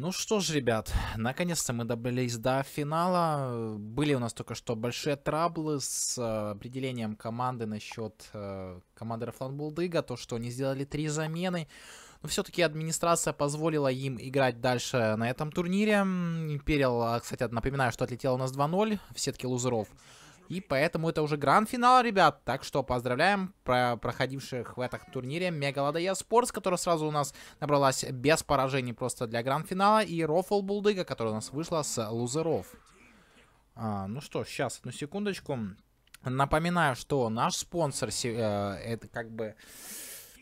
Ну что ж, ребят, наконец-то мы добрались до финала. Были у нас только что большие траблы с э, определением команды насчет э, командира Фланбулдыга, то, что они сделали три замены. Но все-таки администрация позволила им играть дальше на этом турнире. Империал, а, кстати, напоминаю, что отлетел у нас 2-0 в сетке лузеров. И поэтому это уже гранд-финал, ребят. Так что поздравляем про проходивших в этом турнире Мегалодея Спортс, которая сразу у нас набралась без поражений просто для гранд-финала. И Рофл Булдыга, которая у нас вышла с лузеров. А, ну что, сейчас, одну секундочку. Напоминаю, что наш спонсор, э, это как бы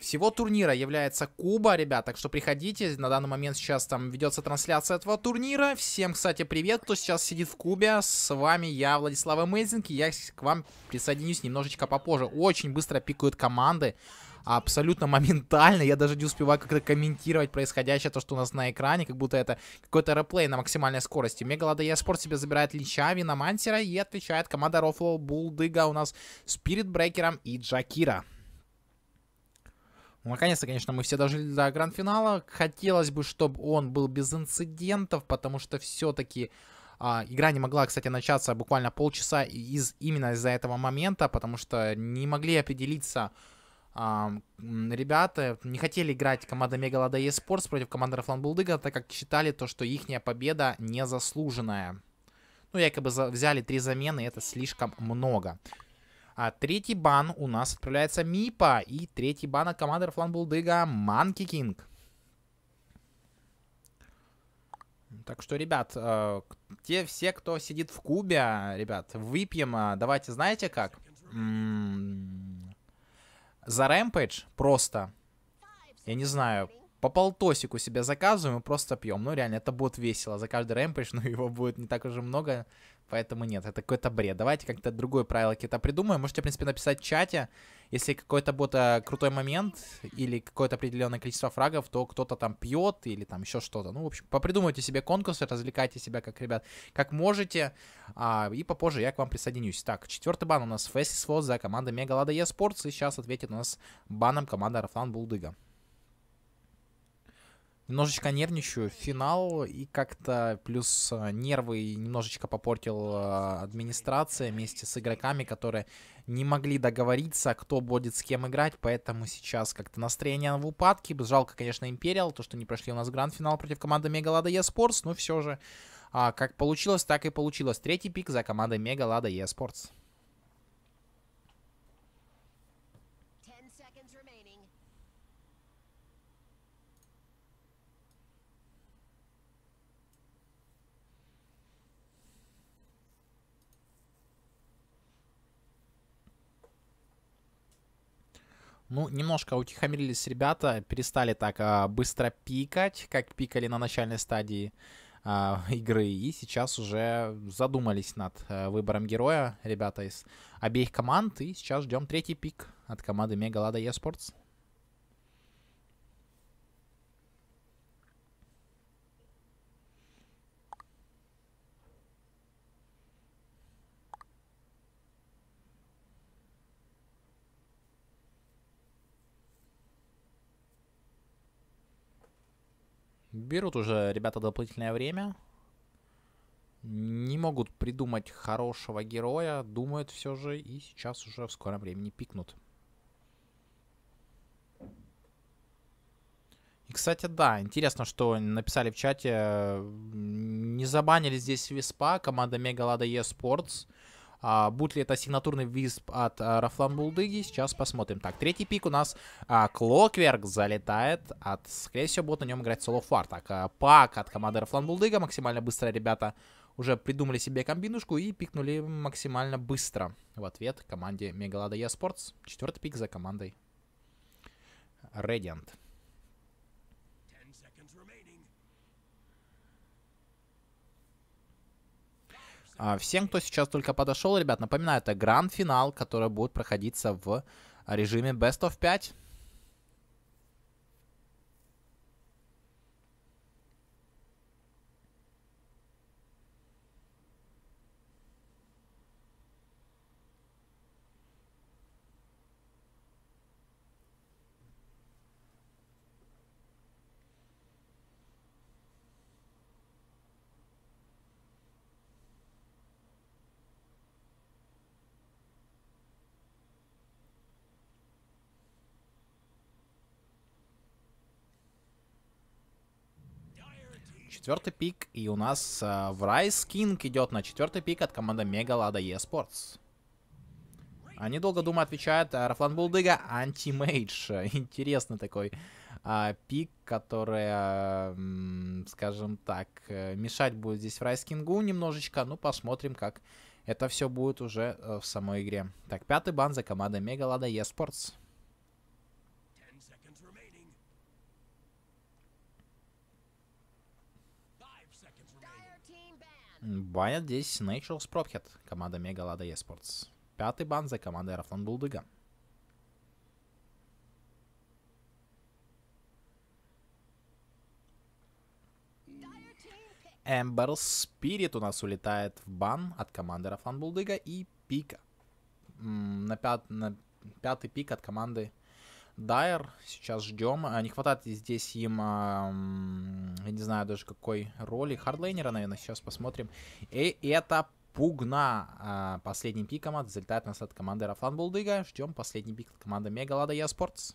всего турнира является Куба, ребят. Так что приходите. На данный момент сейчас там ведется трансляция этого турнира. Всем, кстати, привет, кто сейчас сидит в Кубе. С вами я, Владислав Эмейзинг. Я к вам присоединюсь немножечко попозже. Очень быстро пикают команды. Абсолютно моментально. Я даже не успеваю как-то комментировать происходящее, то, что у нас на экране. Как будто это какой-то реплей на максимальной скорости. Мегалада Спорт себе забирает лича Виномантера и отвечает команда Рофло Булдыга у нас Спирит Брейкером и Джакира. Наконец-то, конечно, мы все дожили до гранд-финала. Хотелось бы, чтобы он был без инцидентов, потому что все-таки а, игра не могла, кстати, начаться буквально полчаса из, именно из-за этого момента, потому что не могли определиться а, ребята, не хотели играть команда Мегалада eSports против команды Рафлан Булдыга, так как считали то, что ихняя победа незаслуженная. Ну, якобы взяли три замены, это слишком много. А третий бан у нас отправляется Мипа. И третий бан от командера Фланбулдыга Булдыга Манки Кинг. Так что, ребят, э, те все, кто сидит в кубе, ребят, выпьем, э, давайте, знаете как? За рэмпэдж просто, я не знаю, по полтосику себе заказываем и просто пьем. Ну, реально, это будет весело. За каждый рэмпэдж, но его будет не так уже много. Поэтому нет, это какой-то бред. Давайте как-то другое правило какие-то придумаем. Можете, в принципе, написать в чате, если какой-то будет э, крутой момент или какое-то определенное количество фрагов, то кто-то там пьет или там еще что-то. Ну, в общем, попридумайте себе конкурсы, развлекайте себя как ребят, как можете. А, и попозже я к вам присоединюсь. Так, четвертый бан у нас Фэсисфо за команда Мегалада Еспортс. И сейчас ответит у нас баном команда Рафлан Булдыга немножечко нервничаю. Финал и как-то плюс э, нервы немножечко попортил э, администрация вместе с игроками, которые не могли договориться, кто будет с кем играть, поэтому сейчас как-то настроение в упадке. Жалко, конечно, Империал, то, что не прошли у нас гранд-финал против команды Мегалада Лада Еспортс, но все же а, как получилось, так и получилось. Третий пик за командой Мегалада Лада Еспортс. Ну, немножко утихомирились ребята, перестали так а, быстро пикать, как пикали на начальной стадии а, игры, и сейчас уже задумались над а, выбором героя ребята из обеих команд, и сейчас ждем третий пик от команды Мегалада Esports. берут уже ребята дополнительное время. Не могут придумать хорошего героя, думают все же, и сейчас уже в скором времени пикнут. И, кстати, да, интересно, что написали в чате, э, не забанили здесь Виспа, команда Мегалада eSports. А, будет ли это сигнатурный висп от а, Рафлан Булдыги, сейчас посмотрим. Так, третий пик у нас а, Клокверк залетает. От, скорее всего, будет на нем играть Соло Фар. Так, а, пак от команды Рафлан Булдыга. Максимально быстро ребята уже придумали себе комбинушку и пикнули максимально быстро. В ответ команде Мегалада Спортс. Четвертый пик за командой Radiant. А, всем, кто сейчас только подошел, ребят, напоминаю, это гранд-финал, который будет проходиться в режиме Best of 5. четвертый пик, и у нас э, в Райс Кинг идет на четвертый пик от команды Мегалада eSports. Они долго думают отвечают. Э, Рафлан Булдыга, антимейдж. Интересный такой э, пик, который, скажем так, э, мешать будет здесь в Райс Кингу немножечко. Ну, посмотрим, как это все будет уже э, в самой игре. Так, пятый бан за командой Мегалада eSports. Банят здесь Nature's Prophet, команда Мегалада Esports. Пятый бан за командой Аэрофлан Булдыга. Эмбер Спирит у нас улетает в бан от команды Рафлан Булдыга и пика. На, пят, на пятый пик от команды Дайер. Сейчас ждем. А не хватает здесь им, я не знаю даже какой роли. Хардлейнера, наверное, сейчас посмотрим. И это Пугна а, последним пиком залетает нас от команды Рафлан Булдыга. Ждем последний пик от команды Мегалада Яспортс. E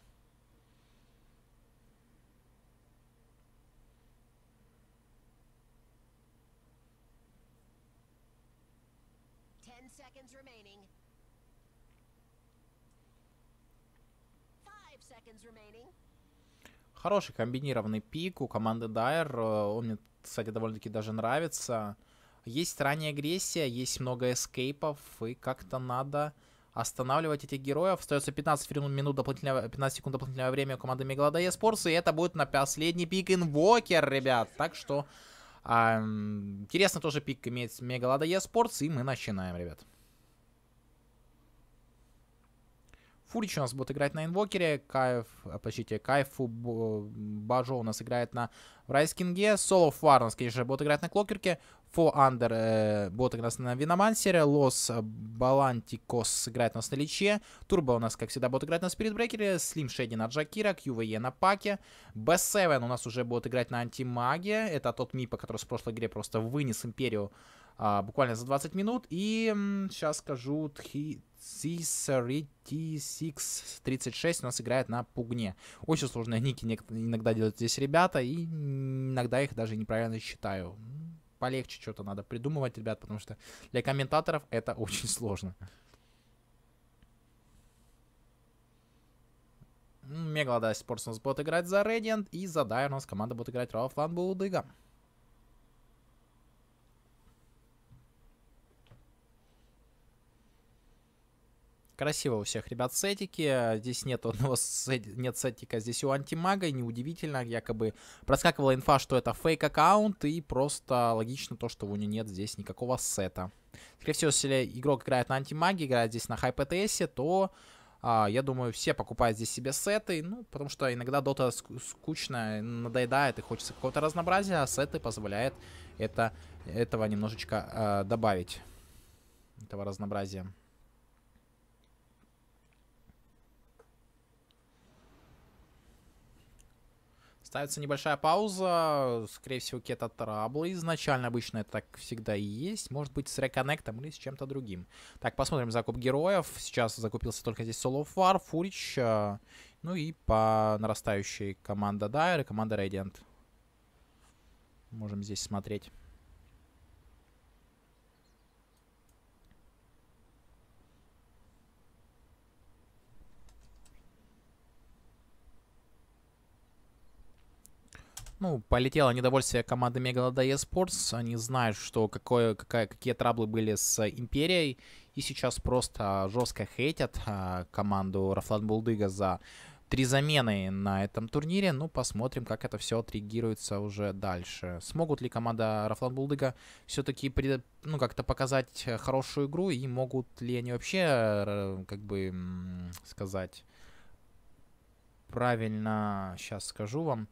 Хороший комбинированный пик у команды Дайер. Э, он мне, кстати, довольно-таки даже нравится. Есть ранняя агрессия, есть много эскейпов, и как-то надо останавливать этих героев. Остается 15 минут дополнительного, 15 секунд дополнительного времени у команды Мегалода Esports, и это будет на последний пик Инвокер, ребят. Так что а, интересно тоже пик иметь Мегалода Esports, и мы начинаем, ребят. Фурич у нас будет играть на инвокере, Кайф, э, почти Кайфу Бажо у нас играет на Райскинге, Соло Фар у нас, конечно же, будет играть на Клокерке, Фо Андер э, будет играть на Виномансере, Лос Балантикос играет у нас на Личе, Турбо у нас, как всегда, будет играть на Спиритбрекере, Слим Шеди на Джакира, QVE на Паке, B7 у нас уже будет играть на Антимаге, это тот Мипа, который с прошлой игре просто вынес Империю а, буквально за 20 минут. И м, сейчас скажу Тхи, c 636 у нас играет на пугне. Очень сложные ники иногда делают здесь ребята, и иногда их даже неправильно считаю. Полегче что-то надо придумывать, ребят, потому что для комментаторов это очень сложно. Мегалодас Спортсмас будет играть за Radiant, и за Дайр у нас команда будет играть Рауф Лан Булдыга. Красиво у всех ребят сетики. А здесь нет одного сет... нет сетика, здесь у антимага. И неудивительно, якобы проскакивала инфа, что это фейк аккаунт. И просто логично то, что у него нет здесь никакого сета. Скорее всего, если игрок играет на антимаге, играет здесь на хай ПТСе, то а, я думаю, все покупают здесь себе сеты, ну, потому что иногда дота скучно, надоедает и хочется какого-то разнообразия, а сеты позволяет это, этого немножечко э, добавить, этого разнообразия. Ставится небольшая пауза. Скорее всего, какие-то траблы. Изначально обычно это так всегда и есть. Может быть, с реконнектом или с чем-то другим. Так, посмотрим закуп героев. Сейчас закупился только здесь Soul of War, э, Ну и по нарастающей команда Dire и команда Radiant. Можем здесь смотреть. ну, полетело недовольствие команды Мегалода eSports. Они знают, что какое, какая, какие траблы были с Империей. И сейчас просто жестко хейтят а, команду Рафлан Булдыга за три замены на этом турнире. Ну, посмотрим, как это все отреагируется уже дальше. Смогут ли команда Рафлан Булдыга все-таки пред... ну, как-то показать хорошую игру? И могут ли они вообще, э, как бы сказать, правильно сейчас скажу вам,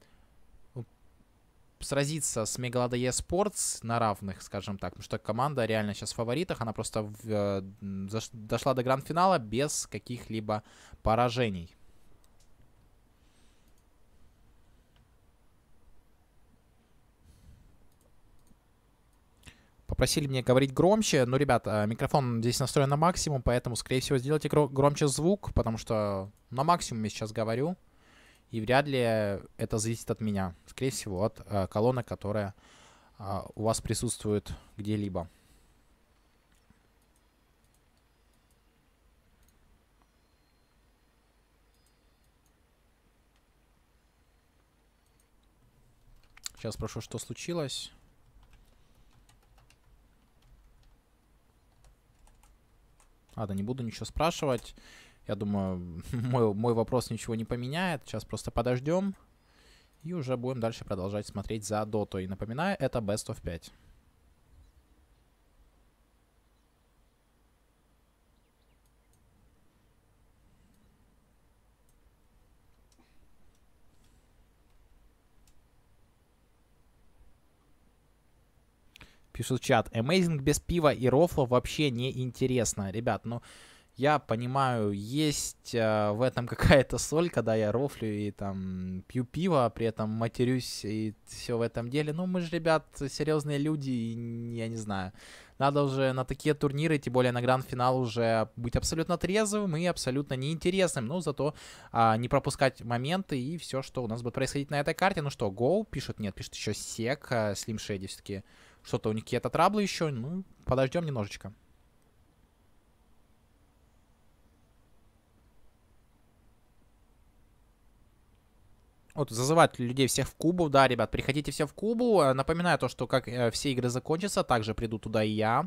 сразиться с Мегалода Esports на равных, скажем так, потому что команда реально сейчас в фаворитах, она просто в, э, дошла до гранд-финала без каких-либо поражений. Попросили мне говорить громче, но, ребят, э, микрофон здесь настроен на максимум, поэтому, скорее всего, сделайте громче звук, потому что на максимуме сейчас говорю. И вряд ли это зависит от меня. Скорее всего, от э, колонок, которая э, у вас присутствует где-либо. Сейчас спрошу, что случилось. Ладно, не буду ничего спрашивать. Я думаю, мой, мой вопрос ничего не поменяет. Сейчас просто подождем. И уже будем дальше продолжать смотреть за дотой. И напоминаю, это Best of 5. Пишут чат. Amazing без пива и рофла вообще не интересно. Ребят, ну... Но я понимаю, есть э, в этом какая-то соль, когда я рофлю и там пью пиво, а при этом матерюсь и все в этом деле. Ну, мы же, ребят, серьезные люди, и я не знаю. Надо уже на такие турниры, тем более на гранд-финал, уже быть абсолютно трезвым и абсолютно неинтересным. Но ну, зато а, не пропускать моменты и все, что у нас будет происходить на этой карте. Ну что, Go пишет, Нет, пишет еще Сек, Слим э, Shady все-таки. Что-то у них какие-то траблы еще. Ну, подождем немножечко. Вот зазывать людей всех в Кубу, да, ребят, приходите все в Кубу. Э, напоминаю то, что как э, все игры закончатся, также приду туда и я.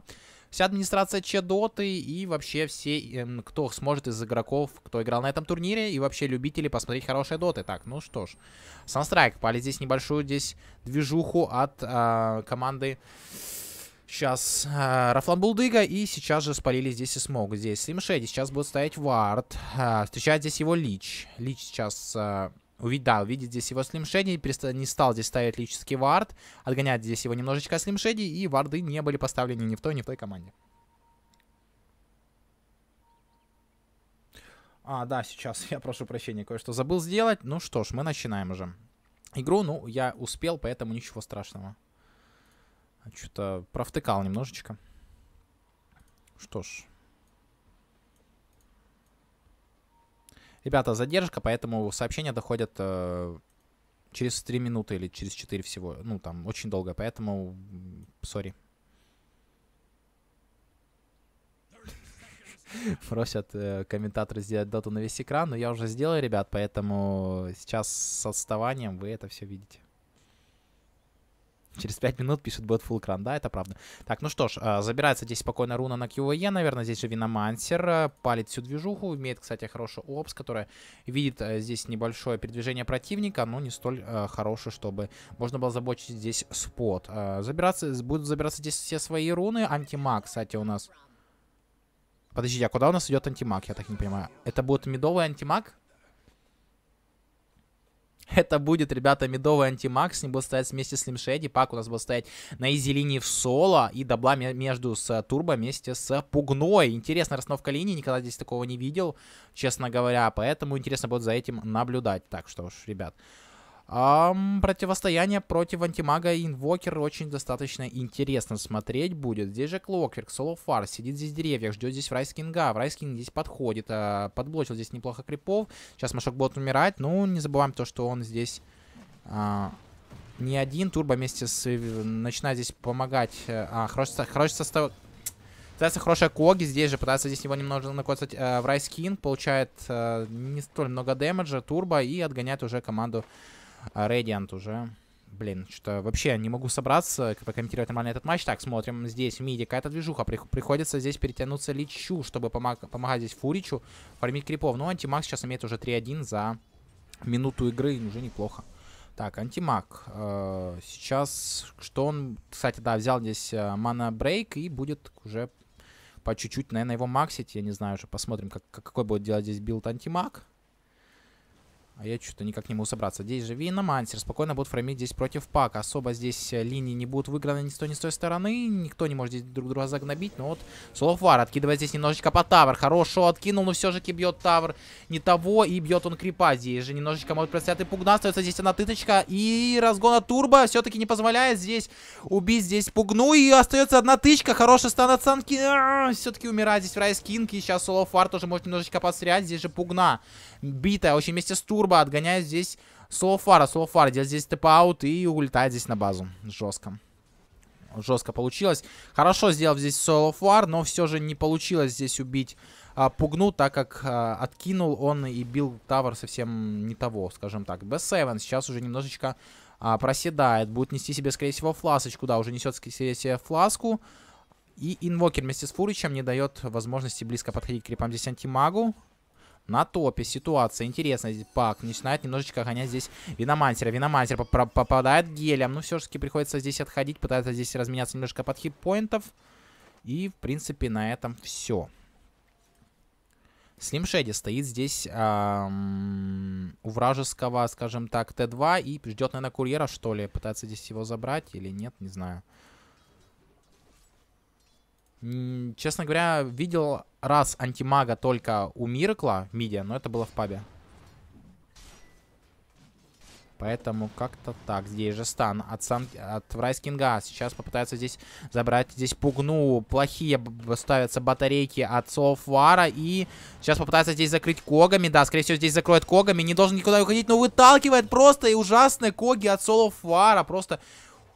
Вся администрация Чедоты и вообще все, эм, кто сможет из игроков, кто играл на этом турнире и вообще любители посмотреть хорошие доты. Так, ну что ж. Санстрайк, пали здесь небольшую здесь движуху от э, команды... Сейчас э, Рафлан Булдыга и сейчас же спалили здесь и смог. Здесь Слим Шеди сейчас будет стоять Вард. Э, встречает здесь его Лич. Лич сейчас... Э, Увидеть, видит здесь его слимшеди, не стал здесь ставить лический вард, отгонять здесь его немножечко слимшеди, и варды не были поставлены ни в той, ни в той команде. А, да, сейчас, я прошу прощения, кое-что забыл сделать. Ну что ж, мы начинаем уже. Игру, ну, я успел, поэтому ничего страшного. Что-то провтыкал немножечко. Что ж, Ребята, задержка, поэтому сообщения доходят э, через 3 минуты или через 4 всего. Ну, там очень долго, поэтому сори. Просят э, комментаторы сделать доту на весь экран, но я уже сделал, ребят, поэтому сейчас с отставанием вы это все видите. Через 5 минут пишет бот full экран. Да, это правда. Так, ну что ж, а, забирается здесь спокойно руна на QE, наверное. Здесь же Виномансер а, палит всю движуху. Имеет, кстати, хороший опс, которая видит а, здесь небольшое передвижение противника, но не столь хорошее, чтобы можно было забочить здесь спот. забираться, будут забираться здесь все свои руны. Антимаг, кстати, у нас... Подождите, а куда у нас идет антимаг? Я так не понимаю. Это будет медовый антимаг? Это будет, ребята, медовый антимакс, не будет стоять вместе с Лимшеди, Пак у нас будет стоять на изи линии в соло и дабла между с э, Турбо вместе с Пугной. Интересная расстановка линии, никогда здесь такого не видел, честно говоря, поэтому интересно будет за этим наблюдать. Так что уж, ребят, Um, противостояние против антимага и инвокер очень достаточно интересно смотреть будет. Здесь же Клокверк, Солофар, сидит здесь в деревьях, ждет здесь в райскинга. В Врайскин здесь подходит, а, подблочил здесь неплохо крипов. Сейчас Машок будет умирать, но не забываем то, что он здесь... А, не один турбо вместе с... Начинает здесь помогать... Э, а, хороший, хороший состав... Пытается хорошая Коги здесь же, пытается здесь его немного накоцать э, в Райскин, получает э, не столь много дэмэджа, турбо и отгоняет уже команду а Radiant уже... Блин, что вообще не могу собраться, прокомментировать нормально этот матч. Так, смотрим здесь в миде. Какая-то движуха. При, приходится здесь перетянуться Личу, чтобы помог, помогать здесь Фуричу фармить крипов. Но антимаг сейчас имеет уже 3-1 за минуту игры. Уже неплохо. Так, антимаг. Э, сейчас, что он, кстати, да, взял здесь мана э, брейк и будет уже по чуть-чуть, наверное, его максить. Я не знаю уже, посмотрим, как, какой будет делать здесь билд антимаг. А я что-то никак не могу собраться. Здесь же Виномансер спокойно будут фрамить здесь против Пака. Особо здесь э, линии не будут выиграны ни с той, ни с той стороны. Никто не может здесь друг друга загнобить. Но вот Солофар откидывает здесь немножечко по Тавр. Хорошо откинул, но все же бьет Тавр не того. И бьет он Крипа. Здесь же немножечко может предстоять и Пугна. Остается здесь одна тыточка. И разгона Турбо все-таки не позволяет здесь убить здесь Пугну. И остается одна тычка. Хороший стан от Санки. А, все-таки умирает здесь в Райскинг. И сейчас Солофар тоже может немножечко подстрять. Здесь же Пугна битая, очень вместе с турбо отгоняет здесь Солофара. Солофар делает здесь тэп-аут и улетает здесь на базу. Жестко. Жестко получилось. Хорошо сделал здесь Солофар, но все же не получилось здесь убить а, Пугну, так как а, откинул он и бил Тавр совсем не того, скажем так. Б7 сейчас уже немножечко а, проседает. Будет нести себе, скорее всего, фласочку. Да, уже несет, скорее всего, фласку. И инвокер вместе с Фуричем не дает возможности близко подходить к крипам здесь антимагу на топе. Ситуация интересная. Пак начинает немножечко гонять здесь Виномантера. Виномантер поп попадает гелем. Ну, все же таки приходится здесь отходить. Пытается здесь разменяться немножко под хитпоинтов. И, в принципе, на этом все. Слим Шеди стоит здесь эм, у вражеского, скажем так, Т2 и ждет, наверное, курьера, что ли. Пытается здесь его забрать или нет, не знаю. Честно говоря, видел раз антимага только у Миракла, Мидия, но это было в пабе. Поэтому как-то так. Здесь же стан от, сан... от Врайскинга. А сейчас попытается здесь забрать. Здесь пугну. Плохие ставятся батарейки от Софвара. И сейчас попытается здесь закрыть Когами. Да, скорее всего, здесь закроет Когами. Не должен никуда уходить, но выталкивает просто. И ужасные Коги от Солофвара. Просто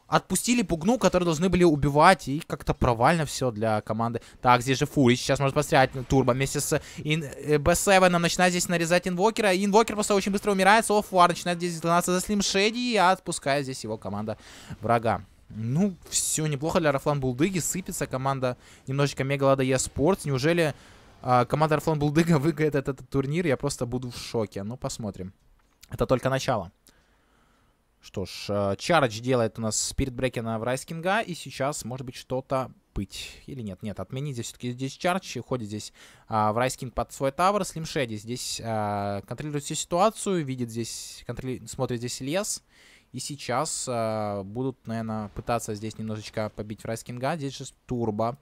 отпустили Пугну, которые должны были убивать, и как-то провально все для команды. Так, здесь же Фурич, сейчас может пострять Турбо вместе с ин... Э, B7, начинает здесь нарезать Инвокера, и Инвокер просто очень быстро умирает, Софтвар начинает здесь гнаться за Слим Шеди, и отпускает здесь его команда врага. Ну, все неплохо для Рафлан Булдыги, сыпется команда немножечко Мегалада Еспортс, неужели... Э, команда Рафлан Булдыга выиграет этот, этот турнир, я просто буду в шоке. Ну, посмотрим. Это только начало. Что ж, э, Чарыч делает у нас Спирит Брекена в Райскинга, и сейчас, может быть, что-то быть. Или нет, нет, отменить здесь все-таки здесь Чарч, ходит здесь а, в Райскинг под свой тавер, Слимшеди здесь а, контролирует всю ситуацию, видит здесь, контроли... смотрит здесь лес, и сейчас а, будут, наверное, пытаться здесь немножечко побить в Райскинга, здесь же Турбо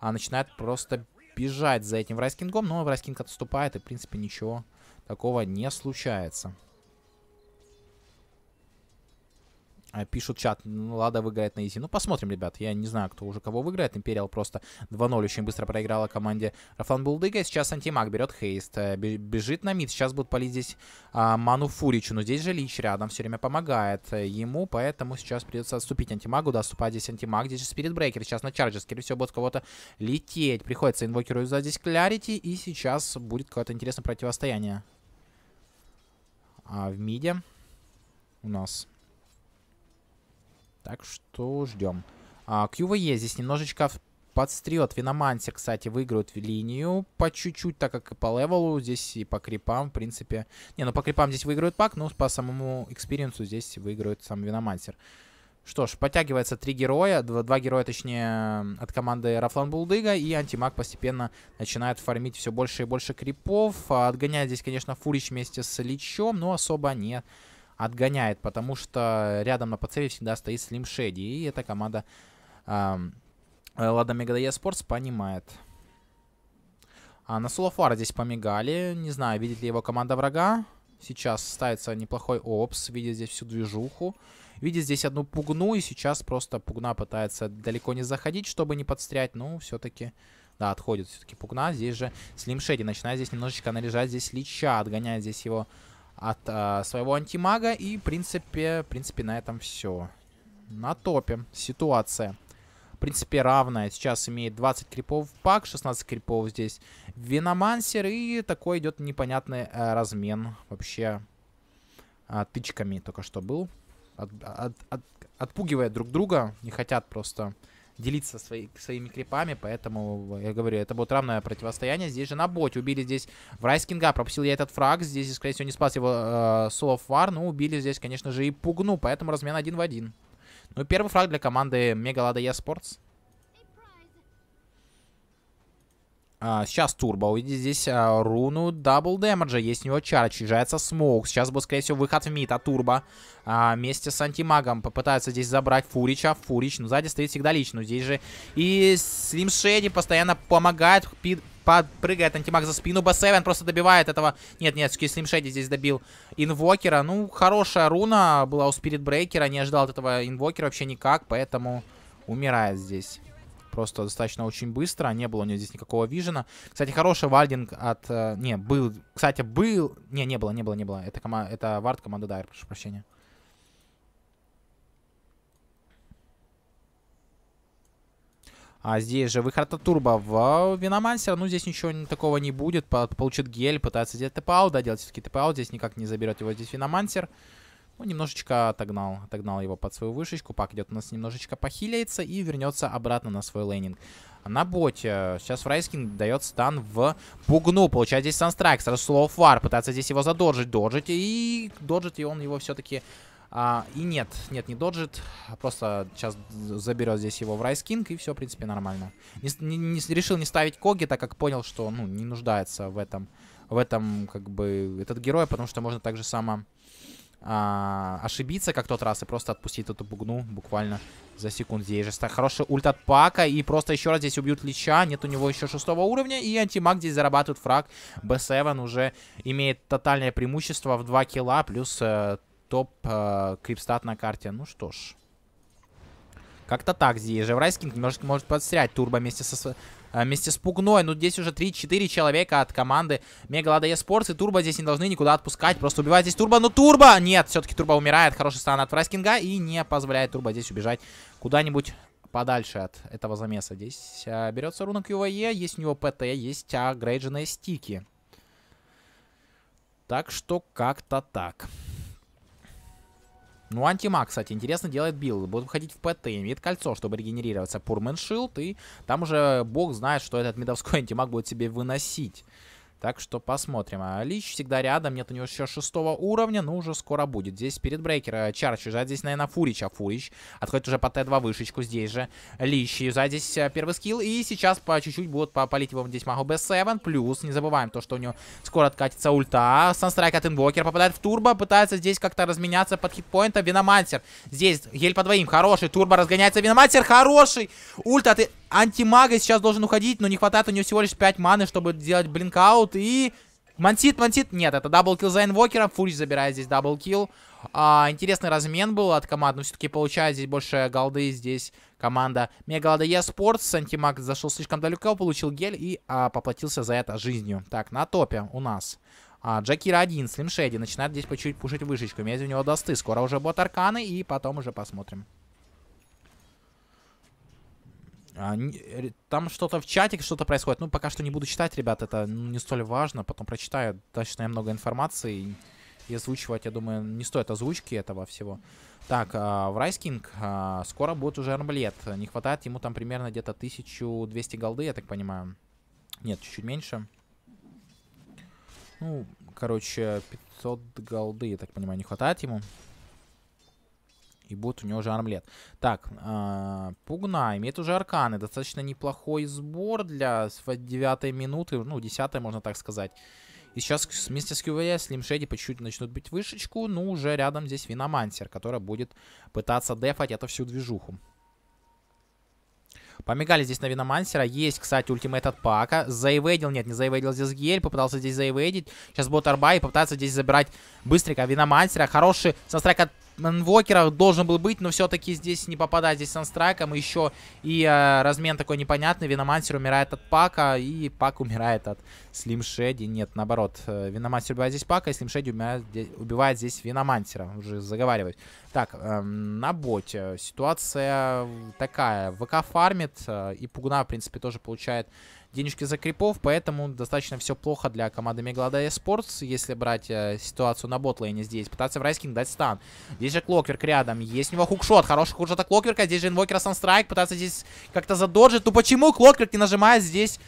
а, начинает просто бежать за этим Райскингом, но Райскинг отступает, и, в принципе, ничего такого не случается. А, пишут чат, «Ну Лада выиграет на изи. Ну, посмотрим, ребят. Я не знаю, кто уже кого выиграет. Империал просто 2-0 очень быстро проиграла команде Рафан Булдыга. Сейчас антимаг берет Хейст, э, бежит на мид. Сейчас будут палить здесь а, Ману Фуричу. Но здесь же Лич рядом все время помогает э, ему, поэтому сейчас придется отступить антимагу. Да, здесь антимаг. Здесь же Спирит Брейкер. Сейчас на чарджер, скорее всего, будет кого-то лететь. Приходится инвокеру из-за здесь Клярити, и сейчас будет какое-то интересное противостояние. А в миде у нас так что ждем. А, QVE здесь немножечко подстрет. Виномансер, кстати, выигрывает в линию по чуть-чуть, так как и по левелу. Здесь и по крипам, в принципе. Не, ну по крипам здесь выигрывает пак, но по самому экспириенсу здесь выигрывает сам Виномансер. Что ж, подтягивается три героя, два, два героя, точнее, от команды Рафлан Булдыга, и антимаг постепенно начинает фармить все больше и больше крипов. А отгоняет здесь, конечно, Фурич вместе с Личом, но особо нет отгоняет, потому что рядом на пацере всегда стоит Slim Shady, и эта команда Лада Мегадая Спортс понимает. А на Сулафара здесь помигали, не знаю, видит ли его команда врага. Сейчас ставится неплохой опс, видит здесь всю движуху. Видит здесь одну пугну, и сейчас просто пугна пытается далеко не заходить, чтобы не подстрять, но ну, все-таки... Да, отходит все-таки Пугна. Здесь же Slim Shady начинает здесь немножечко наряжать здесь Лича. Отгоняет здесь его от а, своего антимага. И, в принципе, в принципе, на этом все. На топе ситуация. В принципе, равная. Сейчас имеет 20 крипов в пак, 16 крипов здесь. Виномансер и такой идет непонятный э, размен вообще э, тычками только что был. От, от, от, отпугивая друг друга, не хотят просто делиться свои, своими крипами, поэтому э, я говорю, это будет равное противостояние. Здесь же на боте убили здесь Врайскинга, пропустил я этот фраг, здесь, скорее всего, не спас его э, Солофар, но убили здесь, конечно же, и Пугну, поэтому размен один в один. Ну, и первый фраг для команды Мегалада Спортс. E А, сейчас турбо. Увидите здесь а, руну дабл дэмэджа. Есть у него чар. Очищается смоук. Сейчас будет, скорее всего, выход в мид от турбо. А, вместе с антимагом попытаются здесь забрать Фурича. Фурич, ну, сзади стоит всегда лично. Здесь же и Слим Шеди постоянно помогает. Пид... Прыгает антимаг за спину. Б7 просто добивает этого. Нет, нет, Слим Шеди здесь добил инвокера. Ну, хорошая руна была у Спирит Брейкера. Не ожидал от этого инвокера вообще никак, поэтому умирает здесь просто достаточно очень быстро. Не было у него здесь никакого вижена. Кстати, хороший вальдинг от... Э, не, был... Кстати, был... Не, не было, не было, не было. Это, кома... Это вард команды Дайр, прошу прощения. А здесь же выход от турбо в виномансер, Ну, здесь ничего такого не будет. Получит гель, пытается сделать тп-аут. Да, делать все-таки тп-аут. Здесь никак не заберет его здесь Виномансер. Виномансер. Он ну, немножечко отогнал, отогнал его под свою вышечку. Пак идет у нас немножечко похиляется и вернется обратно на свой лейнинг. На боте. Э, сейчас Фрайскин дает стан в Пугну. Получает здесь Санстрайк. Сразу Слоу Фар. Пытается здесь его задоджить. Доджить. И доджит, и он его все-таки... А, и нет, нет, не доджит. Просто сейчас заберет здесь его в Райскинг, и все, в принципе, нормально. Не, не, не, решил не ставить Коги, так как понял, что ну, не нуждается в этом, в этом, как бы, этот герой, потому что можно так же само а, ошибиться, как тот раз, и просто отпустить эту бугну буквально за секунд. Здесь же хороший ульт от Пака, и просто еще раз здесь убьют Лича, нет у него еще шестого уровня, и антимаг здесь зарабатывает фраг. Б7 уже имеет тотальное преимущество в 2 килла, плюс э, топ э, крипстат на карте. Ну что ж... Как-то так здесь же. Врайскин немножко может подстрять турбо вместе со а, вместе с Пугной. Но ну, здесь уже 3-4 человека от команды Мегалада Спортс. И Турбо здесь не должны никуда отпускать. Просто убивать здесь Турбо. Но Турбо! Нет, все-таки Турбо умирает. Хороший стан от Фрайскинга. И не позволяет Турбо здесь убежать куда-нибудь подальше от этого замеса. Здесь а, берется рунок ЮВЕ, Есть у него ПТ, есть агрейдженные стики. Так что как-то так. Ну, антимаг, кстати, интересно делает билд. Будет выходить в ПТ, имеет кольцо, чтобы регенерироваться. Пурмен и там уже бог знает, что этот медовской антимаг будет себе выносить. Так что посмотрим. А Лич всегда рядом. Нет у него еще шестого уровня, но уже скоро будет. Здесь перед брейкера э, Чарч уже Здесь, наверное, Фурич. А Фурич отходит уже по Т2 вышечку. Здесь же Лич юзает. Здесь э, первый скилл. И сейчас по чуть-чуть будут попалить его здесь магу Б7. Плюс не забываем то, что у него скоро откатится ульта. Санстрайк от Инвокер попадает в турбо. Пытается здесь как-то разменяться под хитпоинтом. Виномансер. Здесь гель по двоим. Хороший. Турбо разгоняется. Виномансер хороший. Ульта ты... Антимага сейчас должен уходить, но не хватает у него всего лишь 5 маны, чтобы сделать блинкаут. И... Мансит, мансит. Нет, это даблкил за инвокера Фурич забирает здесь даблкил. А, интересный размен был от команды Но все-таки получает здесь больше голды. Здесь команда Мегалада Е Спортс. Антимаг зашел слишком далеко, получил гель и а, поплатился за это жизнью. Так, на топе у нас а, Джакира 1, Слимшеди. Начинает здесь по чуть пушить вышечку. Медь у него досты. Скоро уже будут Арканы и потом уже посмотрим. Там что-то в чатике что-то происходит. Ну, пока что не буду читать, ребят, это ну, не столь важно. Потом прочитаю. Достаточно много информации. И озвучивать, я думаю, не стоит озвучки этого всего. Так, э, в Райскинг э, скоро будет уже армлет. Не хватает ему там примерно где-то 1200 голды, я так понимаю. Нет, чуть-чуть меньше. Ну, короче, 500 голды, я так понимаю, не хватает ему. И будет у него же армлет. Так, э, а, Пугна имеет уже арканы. Достаточно неплохой сбор для 9 минуты, ну, 10 можно так сказать. И сейчас вместе с QVS Слимшеди по чуть-чуть начнут быть вышечку. Ну, уже рядом здесь Виномансер, который будет пытаться дефать эту всю движуху. Помигали здесь на Виномансера. Есть, кстати, ультимейт от Пака. Заивейдил, нет, не заивейдил здесь Гель. Попытался здесь заивейдить. Сейчас будет Арба и попытается здесь забирать быстренько Виномансера. Хороший санстрайк Манвокера должен был быть, но все-таки здесь не попадает здесь санстрайком. Еще и э, размен такой непонятный. Виномансер умирает от пака, и пак умирает от слимшеди. Нет, наоборот. Э, Виномансер убивает здесь пака, и слимшеди убивает, убивает здесь виномансера. Уже заговариваюсь. Так, э, на боте ситуация такая. ВК фармит, э, и Пугна, в принципе, тоже получает денежки за крипов, поэтому достаточно все плохо для команды Мегалодая Спортс, если брать э, ситуацию на ботлейне здесь. Пытаться в Райскинг дать стан. Здесь же Клокверк рядом, есть у него хукшот, хороший хукшот от Клокверка, здесь же Инвокера Санстрайк, пытаться здесь как-то задоджить. Ну почему Клокверк не нажимает здесь...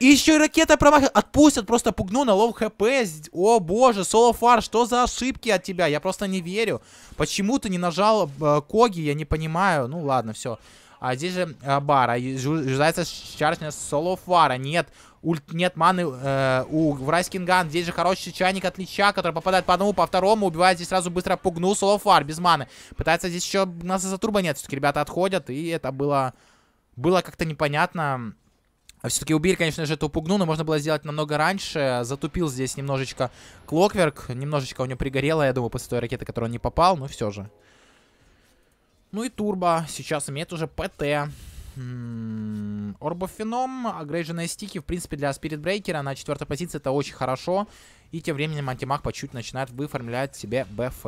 И еще и ракета промахивает. Отпустят, просто пугну на лов хп. О боже, Солофар, что за ошибки от тебя? Я просто не верю. Почему ты не нажал э, Коги, я не понимаю. Ну ладно, все. А здесь же э, бара. Ждается соло фара Нет, ульт, нет маны э, у Врайскинган. Здесь же хороший чайник от Лича, который попадает по одному, по второму. Убивает здесь сразу быстро пугнул фар без маны. Пытается здесь еще... У нас из-за турба нет. Все-таки ребята отходят. И это было... Было как-то непонятно. А все-таки убили, конечно же, эту пугну, но можно было сделать намного раньше. Затупил здесь немножечко Клокверк. Немножечко у него пригорело, я думаю, после той ракеты, которую он не попал, но все же. Ну и турбо сейчас имеет уже ПТ. М-м, Орбофеном, агрейженные стики, в принципе, для брейкера на четвертой позиции это очень хорошо. И тем временем антимаг по чуть начинает выформлять себе БФ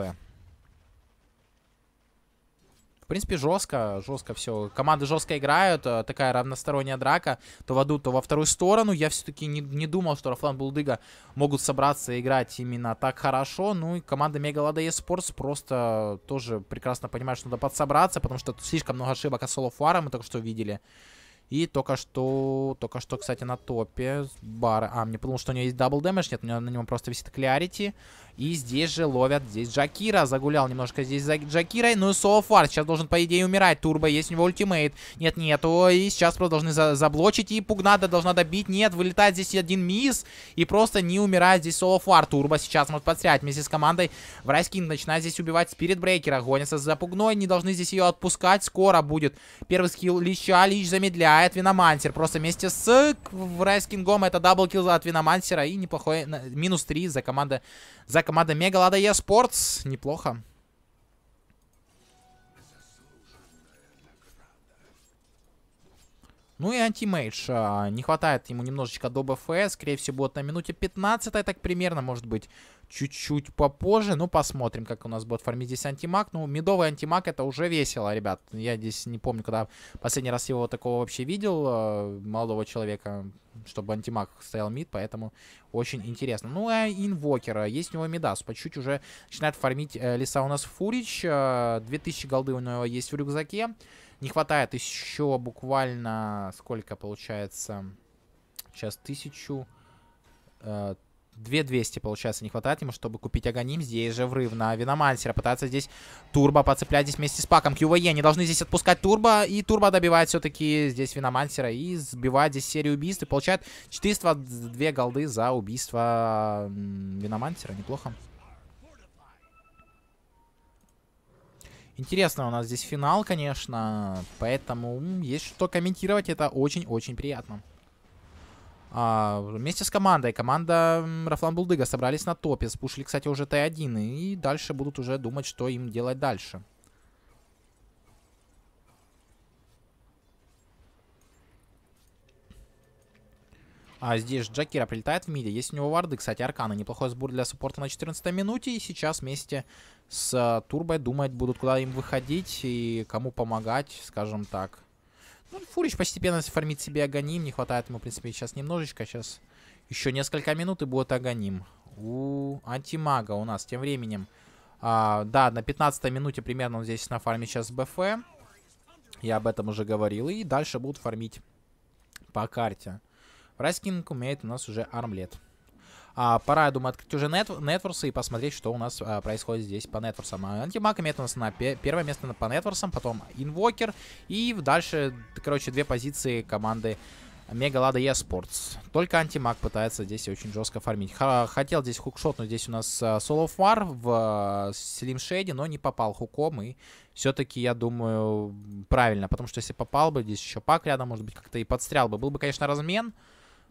принципе, жестко, жестко все. Команды жестко играют, э, такая равносторонняя драка, то в одну, то во вторую сторону. Я все-таки не, не думал, что Рафлан Булдыга могут собраться и играть именно так хорошо. Ну и команда Мегалада Ладея просто тоже прекрасно понимает, что надо подсобраться, потому что слишком много ошибок от Солофара мы только что видели. И только что, только что, кстати, на топе бара. А, мне подумал, что у него есть дабл дэмэдж. Нет, у него на нем просто висит клярити. И здесь же ловят. Здесь Джакира загулял немножко здесь за Джакирой. Ну и Солофар сейчас должен, по идее, умирать. Турбо есть у него ультимейт. Нет, нет. И сейчас просто должны за заблочить. И Пугнада должна добить. Нет, вылетает здесь один мисс. И просто не умирает здесь Солофар. Турбо сейчас может подстрять вместе с командой. Врайскин начинает здесь убивать Спирит Брейкера. Гонятся за Пугной. Не должны здесь ее отпускать. Скоро будет первый скилл Лича. Лич замедляет Умирает Виномантер. Просто вместе с Райскингом это даблкил от Виномантера. И неплохой минус 3 за команда, за команда Мегалада Еспортс. Неплохо. Ну и антимейдж. А, не хватает ему немножечко до БФС. Скорее всего, будет на минуте 15, так примерно, может быть, чуть-чуть попозже. Ну, посмотрим, как у нас будет фармить здесь антимаг. Ну, медовый антимаг это уже весело, ребят. Я здесь не помню, когда последний раз его такого вообще видел, а, молодого человека, чтобы антимаг стоял мид, поэтому очень интересно. Ну, и а инвокера, есть у него медас, по чуть уже начинает фармить э, леса у нас Фурич. 2000 голды у него есть в рюкзаке. Не хватает еще буквально, сколько получается, сейчас тысячу... Э, две двести получается, не хватает ему, чтобы купить Аганим. Здесь же врыв на Виномансера. Пытается здесь Турбо поцеплять здесь вместе с Паком. QVE не должны здесь отпускать Турбо. И Турбо добивает все-таки здесь Виномансера. И сбивает здесь серию убийств. И получает 402 голды за убийство Виномансера. Неплохо. Интересно у нас здесь финал, конечно. Поэтому есть что комментировать. Это очень-очень приятно. А, вместе с командой. Команда Рафлан Булдыга собрались на топе. Спушили, кстати, уже Т1. И дальше будут уже думать, что им делать дальше. А здесь Джакира прилетает в миде. Есть у него варды, кстати, Аркана. Неплохой сбор для суппорта на 14 минуте. И сейчас вместе с э, Турбой думать будут, куда им выходить и кому помогать, скажем так. Ну, Фурич постепенно фармит себе Аганим. Не хватает ему, в принципе, сейчас немножечко. Сейчас еще несколько минут и будет Аганим. У антимага у нас тем временем. А, да, на 15 минуте примерно он здесь на фарме сейчас БФ. Я об этом уже говорил. И дальше будут фармить по карте. райскинг умеет у нас уже армлет. А, пора, я думаю, открыть уже нет, нетворсы и посмотреть, что у нас а, происходит здесь по нетворсам. Антимаг имеет у нас на первое место по нетворсам, потом инвокер. И дальше, короче, две позиции команды Мегалада и Еспортс. Только антимаг пытается здесь очень жестко фармить. Х хотел здесь хукшот, но здесь у нас а, Soul of War в Слимшейде, а, но не попал хуком. И все-таки, я думаю, правильно. Потому что если попал бы, здесь еще пак рядом, может быть, как-то и подстрял бы. Был бы, конечно, размен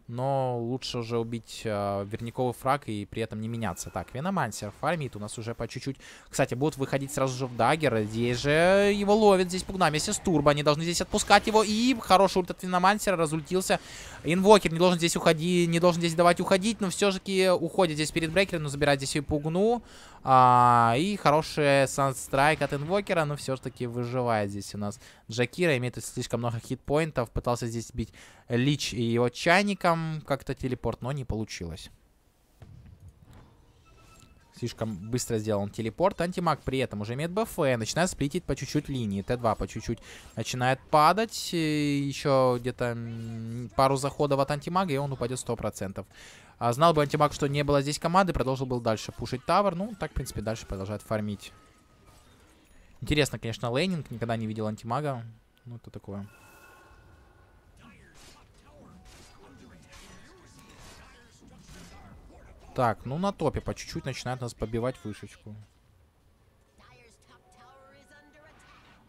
но лучше уже убить э, а, верниковый фраг и при этом не меняться. Так, Веномансер фармит у нас уже по чуть-чуть. Кстати, будут выходить сразу же в дагер, Здесь же его ловит, здесь пугна вместе с турбо. Они должны здесь отпускать его. И хороший ульт от Веномансера разультился. Инвокер не должен здесь уходить, не должен здесь давать уходить, но все-таки уходит здесь перед брекером, но забирает здесь и пугну. А, и хороший санстрайк от инвокера, но все-таки выживает здесь у нас Джакира имеет слишком много хитпоинтов. Пытался здесь бить Лич и его чайником. Как-то телепорт, но не получилось. Слишком быстро сделан телепорт. Антимаг при этом уже имеет БФ. Начинает сплитить по чуть-чуть линии. Т2 по чуть-чуть начинает падать. еще где-то пару заходов от антимага, и он упадет 100%. А знал бы антимаг, что не было здесь команды, продолжил был дальше пушить тавер. Ну, так, в принципе, дальше продолжает фармить. Интересно, конечно, лейнинг. Никогда не видел антимага. Ну, это такое. Так, ну на топе по чуть-чуть начинает нас побивать вышечку.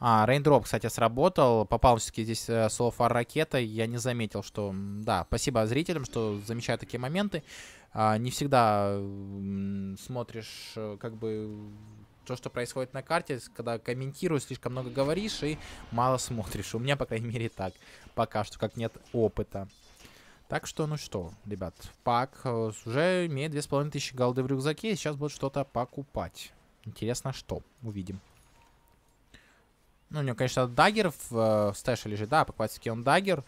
А, рейндроп, кстати, сработал. Попал все-таки здесь э, ракета. Я не заметил, что... Да, спасибо зрителям, что замечают такие моменты. А, не всегда смотришь, э, как бы, то, что происходит на карте, когда комментируешь, слишком много говоришь и мало смотришь. У меня, по крайней мере, так. Пока что, как нет опыта. Так что, ну что, ребят, пак э, уже имеет 2500 голды в рюкзаке, и сейчас будет что-то покупать. Интересно, что. Увидим. Ну, у него, конечно, дагер в э, стэше лежит, да, покупать классике он даггер.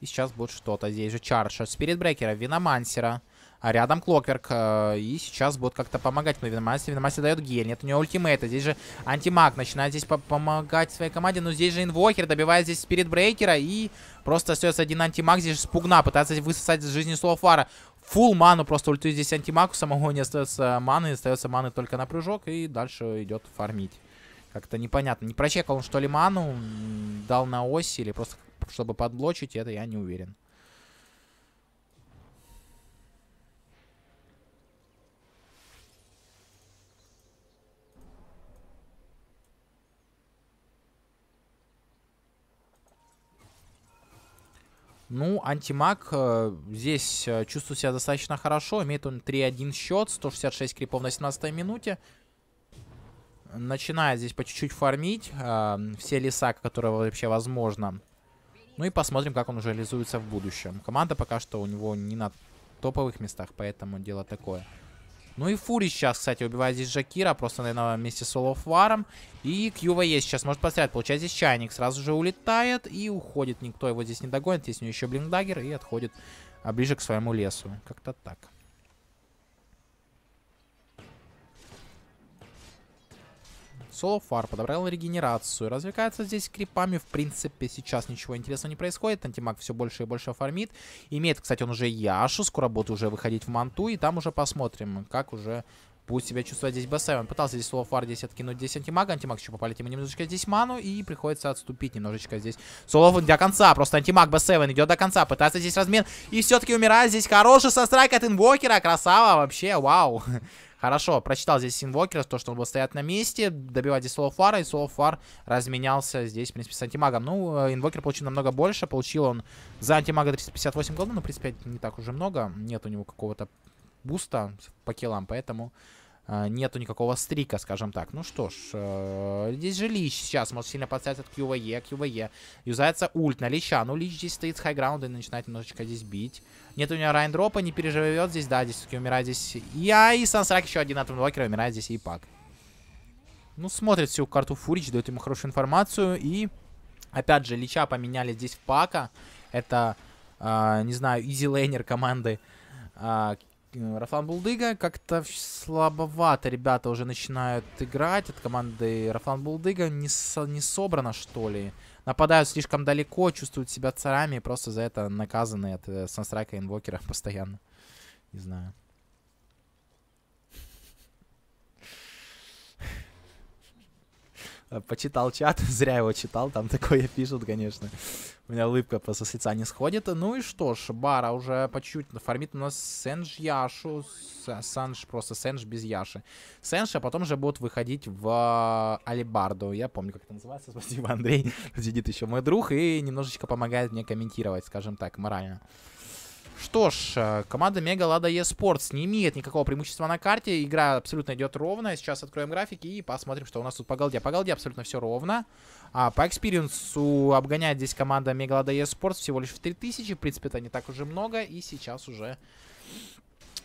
И сейчас будет что-то. Здесь же чарша. Спиритбрекера, Виномансера. Виномансера. А рядом Клокверк. Э, и сейчас будут как-то помогать на Виномасе. Виномасе дает гель. Нет у него ультимейта. Здесь же антимаг начинает здесь по помогать своей команде. Но здесь же инвокер добивает здесь спиритбрейкера. И просто остается один антимаг. Здесь же спугна пытается высосать из жизни Слоуфара. Фул ману просто ульту здесь антимаг. У самого не остается маны. Остается маны только на прыжок. И дальше идет фармить. Как-то непонятно. Не прочекал он что ли ману. Дал на оси или просто чтобы подблочить. Это я не уверен. Ну, антимаг э, здесь э, чувствует себя достаточно хорошо. Имеет он 3-1 счет, 166 крипов на 17 минуте. Начинает здесь по чуть-чуть фармить э, все леса, которые вообще возможно. Ну и посмотрим, как он уже реализуется в будущем. Команда пока что у него не на топовых местах, поэтому дело такое. Ну и Фури сейчас, кстати, убивает здесь Жакира, просто, наверное, вместе с Олофваром. И Кьюва есть сейчас, может пострелять. Получается, здесь Чайник сразу же улетает и уходит. Никто его здесь не догонит. Здесь у него еще Блиндагер и отходит а, ближе к своему лесу. Как-то так. Солофар подобрал регенерацию. Развлекается здесь крипами. В принципе, сейчас ничего интересного не происходит. Антимаг все больше и больше фармит. Имеет, кстати, он уже Яшу. Скоро будет уже выходить в Манту. И там уже посмотрим, как уже будет себя чувствовать здесь Басай. Он пытался здесь Солофар Фар здесь откинуть здесь антимага. Антимаг еще попалит ему немножечко здесь ману. И приходится отступить немножечко здесь. Соло до конца. Просто антимаг Бассейвен идет до конца. Пытается здесь размен. И все-таки умирает здесь. Хороший сострайк от инвокера. Красава вообще. Вау. Хорошо, прочитал здесь Синвокера, то, что он был стоять на месте, добивать здесь Солофара, и Солофар разменялся здесь, в принципе, с антимагом. Ну, э, Инвокер получил намного больше, получил он за антимага 358 голды, но, в принципе, не так уже много, нет у него какого-то буста по киллам, поэтому... А, нету никакого стрика, скажем так. Ну что ж, э, здесь же Лич сейчас может сильно подставить от QVE, QVE. Юзается ульт на Лича. Ну, Лич здесь стоит с хайграунда и начинает немножечко здесь бить. Нет у него райндропа, не переживет здесь, да, здесь все-таки умирает здесь. Я а, и Сансрак еще один атомблокер, умирает здесь и Пак. Ну, смотрит всю карту Фурич, дает ему хорошую информацию. И, опять же, Лича поменяли здесь в Пака. Это, э, не знаю, изи лейнер команды. Э, Рафлан Булдыга как-то слабовато ребята уже начинают играть от команды Рафлан Булдыга. Не, со, не собрано, что ли. Нападают слишком далеко, чувствуют себя царами и просто за это наказаны от э, и Инвокера постоянно. Не знаю. Э, почитал чат, зря его читал, там такое пишут, конечно. У меня улыбка просто с лица не сходит. Ну и что ж, Бара уже по чуть чуть фармит у нас Сенж Яшу. Санж, просто Сенж без Яши. Сенж, а потом же будут выходить в э, Алибарду. Я помню, как это называется. Спасибо, Андрей. Сидит еще мой друг и немножечко помогает мне комментировать, скажем так, морально. Что ж, э, команда Мега Лада eSports не имеет никакого преимущества на карте. Игра абсолютно идет ровно. Сейчас откроем графики и посмотрим, что у нас тут по голде. А по голде абсолютно все ровно. А по экспириенсу обгоняет здесь команда Мега Лада eSports всего лишь в 3000. В принципе, это не так уже много. И сейчас уже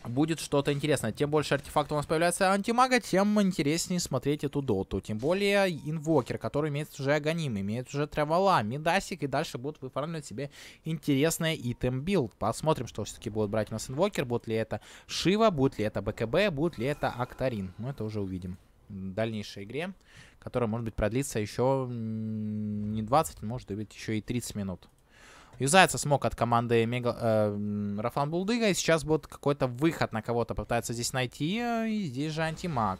будет что-то интересное. Тем больше артефактов у нас появляется антимага, тем интереснее смотреть эту доту. Тем более инвокер, который имеет уже агоним, имеет уже тревола, медасик, и дальше будут выформлять себе интересное итем билд. Посмотрим, что все-таки будут брать у нас инвокер, будет ли это Шива, будет ли это БКБ, будет ли это акторин. Мы это уже увидим в дальнейшей игре, которая, может быть, продлится еще не 20, может быть, еще и 30 минут. И смог от команды Мега, э, Рафан Булдыга. И сейчас будет какой-то выход на кого-то пытается здесь найти. Э, и здесь же антимаг.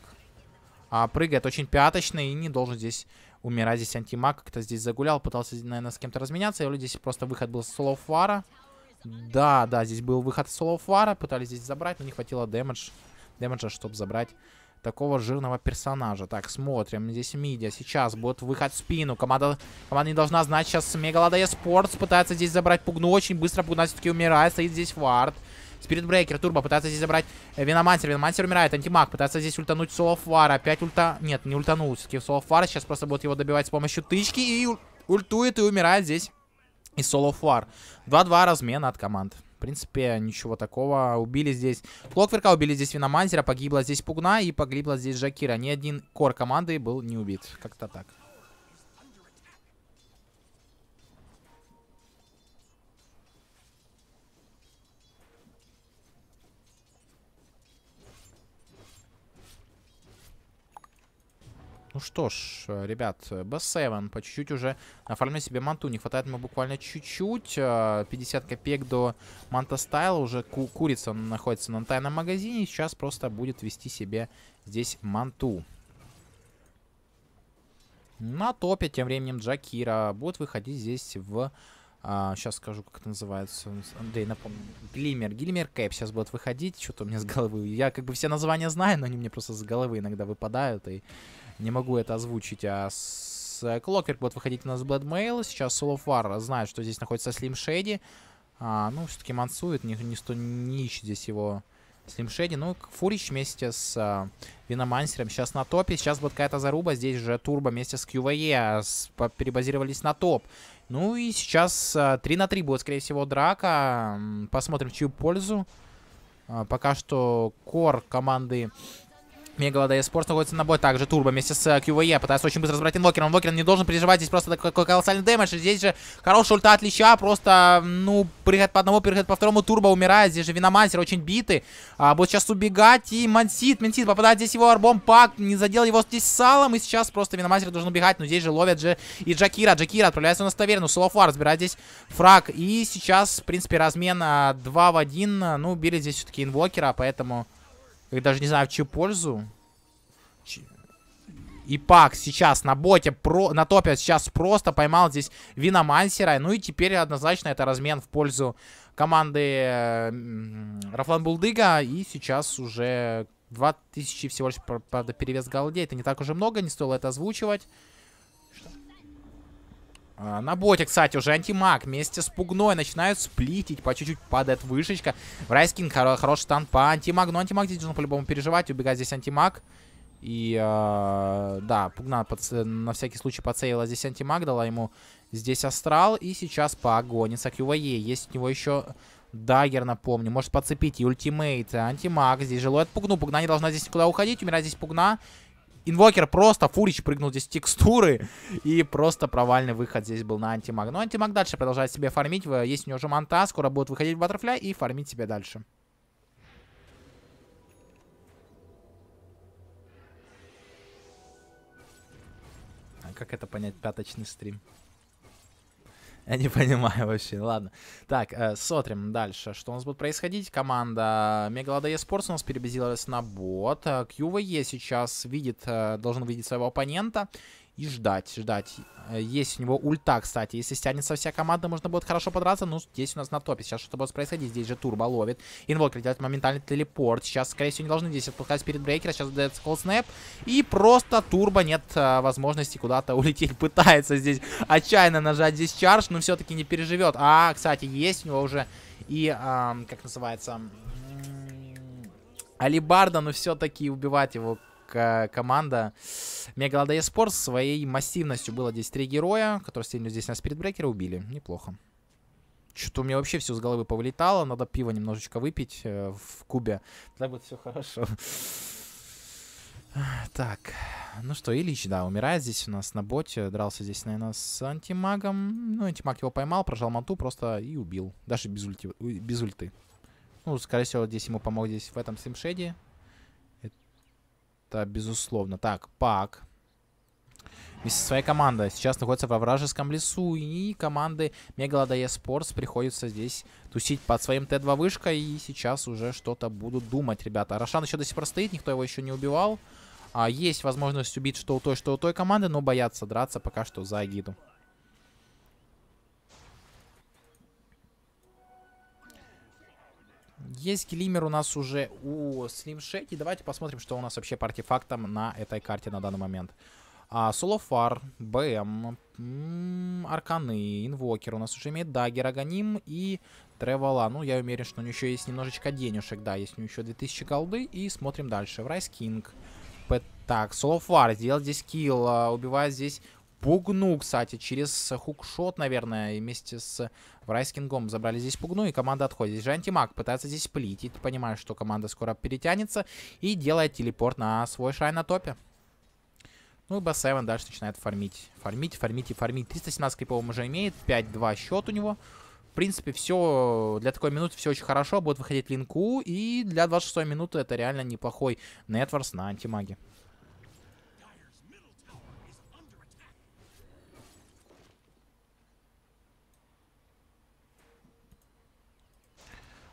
А прыгает очень пяточный и не должен здесь умирать. Здесь антимаг как-то здесь загулял. Пытался, наверное, с кем-то разменяться. Или здесь просто выход был с Солофара. Да, да, здесь был выход с Солофара. Пытались здесь забрать, но не хватило дэмэдж. Дэмэджа, чтобы забрать такого жирного персонажа. Так, смотрим. Здесь Мидия. Сейчас будет выход в спину. Команда, команда не должна знать. Сейчас Мегалодея Спортс пытается здесь забрать Пугну. Очень быстро Пугна все-таки умирает. Стоит здесь Вард. Спирит Брейкер, Турбо пытается здесь забрать э, Виномантер Виномантер умирает. Антимаг пытается здесь ультануть соло Солофара. Опять ульта... Нет, не ультанул. Все-таки Солофара сейчас просто будет его добивать с помощью тычки. И ультует и умирает здесь. И соло Фар. 2-2 размена от команд. В принципе, ничего такого. Убили здесь Клокверка, убили здесь Виномантера, погибла здесь Пугна и погибла здесь Жакира. Ни один кор команды был не убит. Как-то так. Ну что ж, э, ребят, B7 по чуть-чуть уже оформлю себе манту. Не хватает ему буквально чуть-чуть. 50 э, копеек до манта стайла. Уже ку курица находится на тайном магазине. Сейчас просто будет вести себе здесь манту. На топе тем временем Джакира будет выходить здесь в... А, сейчас скажу, как это называется. Андрей, напомню. Глимер. Глимер Кэп сейчас будет выходить. Что-то у меня с головы... Я как бы все названия знаю, но они мне просто с головы иногда выпадают. И не могу это озвучить, а с э, Clockwork будет выходить у нас Bloodmail. Сейчас Soul знает, что здесь находится Слим Shady. А, ну, все-таки мансует, не, не, сто, не ищет здесь его Слим Shady. Ну, Фурич вместе с а, Виномансером сейчас на топе. Сейчас будет какая-то заруба. Здесь же Турбо вместе с QVE а, с, перебазировались на топ. Ну и сейчас а, 3 на 3 будет, скорее всего, драка. Посмотрим, в чью пользу. А, пока что кор команды Мегалодея Спорт находится на бой. Также Турбо вместе с э, QVE пытается очень быстро разобрать инвокера. Инвокер не должен переживать. Здесь просто такой колоссальный дэмэдж. Здесь же хороший ульта от Лича. Просто, ну, переход по одному, переход по второму. Турбо умирает. Здесь же Виномансер очень битый, А, будет сейчас убегать. И Мансит, Мансит попадает здесь его арбом. Пак не задел его здесь салом. И сейчас просто Виномансер должен убегать. Но здесь же ловят же и Джакира. Джакира отправляется на ставерну, Солофар разбирает здесь фраг. И сейчас, в принципе, размен 2 а, в 1. Ну, били здесь все-таки инвокера, поэтому... Я даже не знаю, в чью пользу. Ч... И Пак сейчас на боте, про... на топе сейчас просто поймал здесь Виномансера. Ну и теперь однозначно это размен в пользу команды Рафлан Булдыга. И сейчас уже 2000 всего лишь, правда, перевес голде. Это не так уже много, не стоило это озвучивать. А, на боте, кстати, уже антимаг вместе с пугной начинают сплитить. По чуть-чуть падает вышечка. Райскин хоро хороший танк, по антимагу. Но антимаг здесь нужно по-любому переживать. Убегать здесь антимаг. И, э, да, пугна на всякий случай подсейвила здесь антимаг. Дала ему здесь астрал. И сейчас погонится к ЮВЕ. Есть у него еще дагер, напомню. Может подцепить и ультимейт. Антимаг здесь жилует пугну. Пугна не должна здесь никуда уходить. Умирает здесь пугна. Инвокер просто, Фурич прыгнул здесь текстуры, и просто провальный выход здесь был на антимаг. Но ну, антимаг дальше продолжает себе фармить, есть у него уже манта, скоро будет выходить баттерфляй и фармить себе дальше. А как это понять, пяточный стрим? Я не понимаю вообще. Ладно. Так, э, смотрим дальше. Что у нас будет происходить? Команда Мегалодея Спортс у нас перебезилась на бот. Э, Кьюва сейчас видит, э, должен видеть своего оппонента. И ждать, ждать. Э, есть у него ульта, кстати. Если стянется вся команда, можно будет хорошо подраться. Ну, здесь у нас на топе. Сейчас что-то будет происходить. Здесь же турбо ловит. Инвокер делает моментальный телепорт. Сейчас, скорее всего, не должны здесь отпускать перед брейкера. Сейчас дается холснэп. И просто турбо нет э, возможности куда-то улететь. Пытается здесь отчаянно нажать здесь чарж, но все-таки не переживет. А, кстати, есть у него уже и, а, как называется... Алибарда, но все-таки убивать его команда Мегалода Esports своей массивностью было здесь три героя, которые сегодня здесь на спиритбрекера убили. Неплохо. Что-то у меня вообще все с головы повылетало. Надо пиво немножечко выпить э, в кубе. Тогда будет все хорошо. Так, ну что, Ильич, да, умирает здесь у нас на боте. Дрался здесь, наверное, с антимагом. Ну, антимаг его поймал, прожал манту просто и убил. Даже без, ульти, без ульты. Ну, скорее всего, здесь ему помог здесь в этом симшеде. Это безусловно. Так, Пак. Вместе со своей командой сейчас находится во вражеском лесу. И команды Мегалодая Спортс приходится здесь тусить под своим Т2 вышка. И сейчас уже что-то будут думать, ребята. Рошан еще до сих пор стоит, никто его еще не убивал. А, есть возможность убить что у той, что у той команды, но боятся драться пока что за Агиду. Есть глиммер у нас уже у Слимшеки. Давайте посмотрим, что у нас вообще по артефактам на этой карте на данный момент. А, Солофар, БМ, Арканы, Инвокер. У нас уже имеет Даггер, Аганим и Тревела. Ну, я уверен, что у него еще есть немножечко денежек. Да, есть у него еще 2000 голды. И смотрим дальше. в Врайс Кинг. Так, Солофар сделал здесь килл. А, убивает здесь Пугну, кстати, через хукшот, наверное, и вместе с э, Врайскингом забрали здесь Пугну, и команда отходит. Здесь же антимаг пытается здесь плитить, понимая, что команда скоро перетянется, и делает телепорт на свой шай на топе. Ну и Бассевен дальше начинает фармить. Фармить, фармить и фармить. 317 криповым уже имеет, 5-2 счет у него. В принципе, все для такой минуты все очень хорошо. Будет выходить линку. И для 26 минуты это реально неплохой нетворс на антимаге.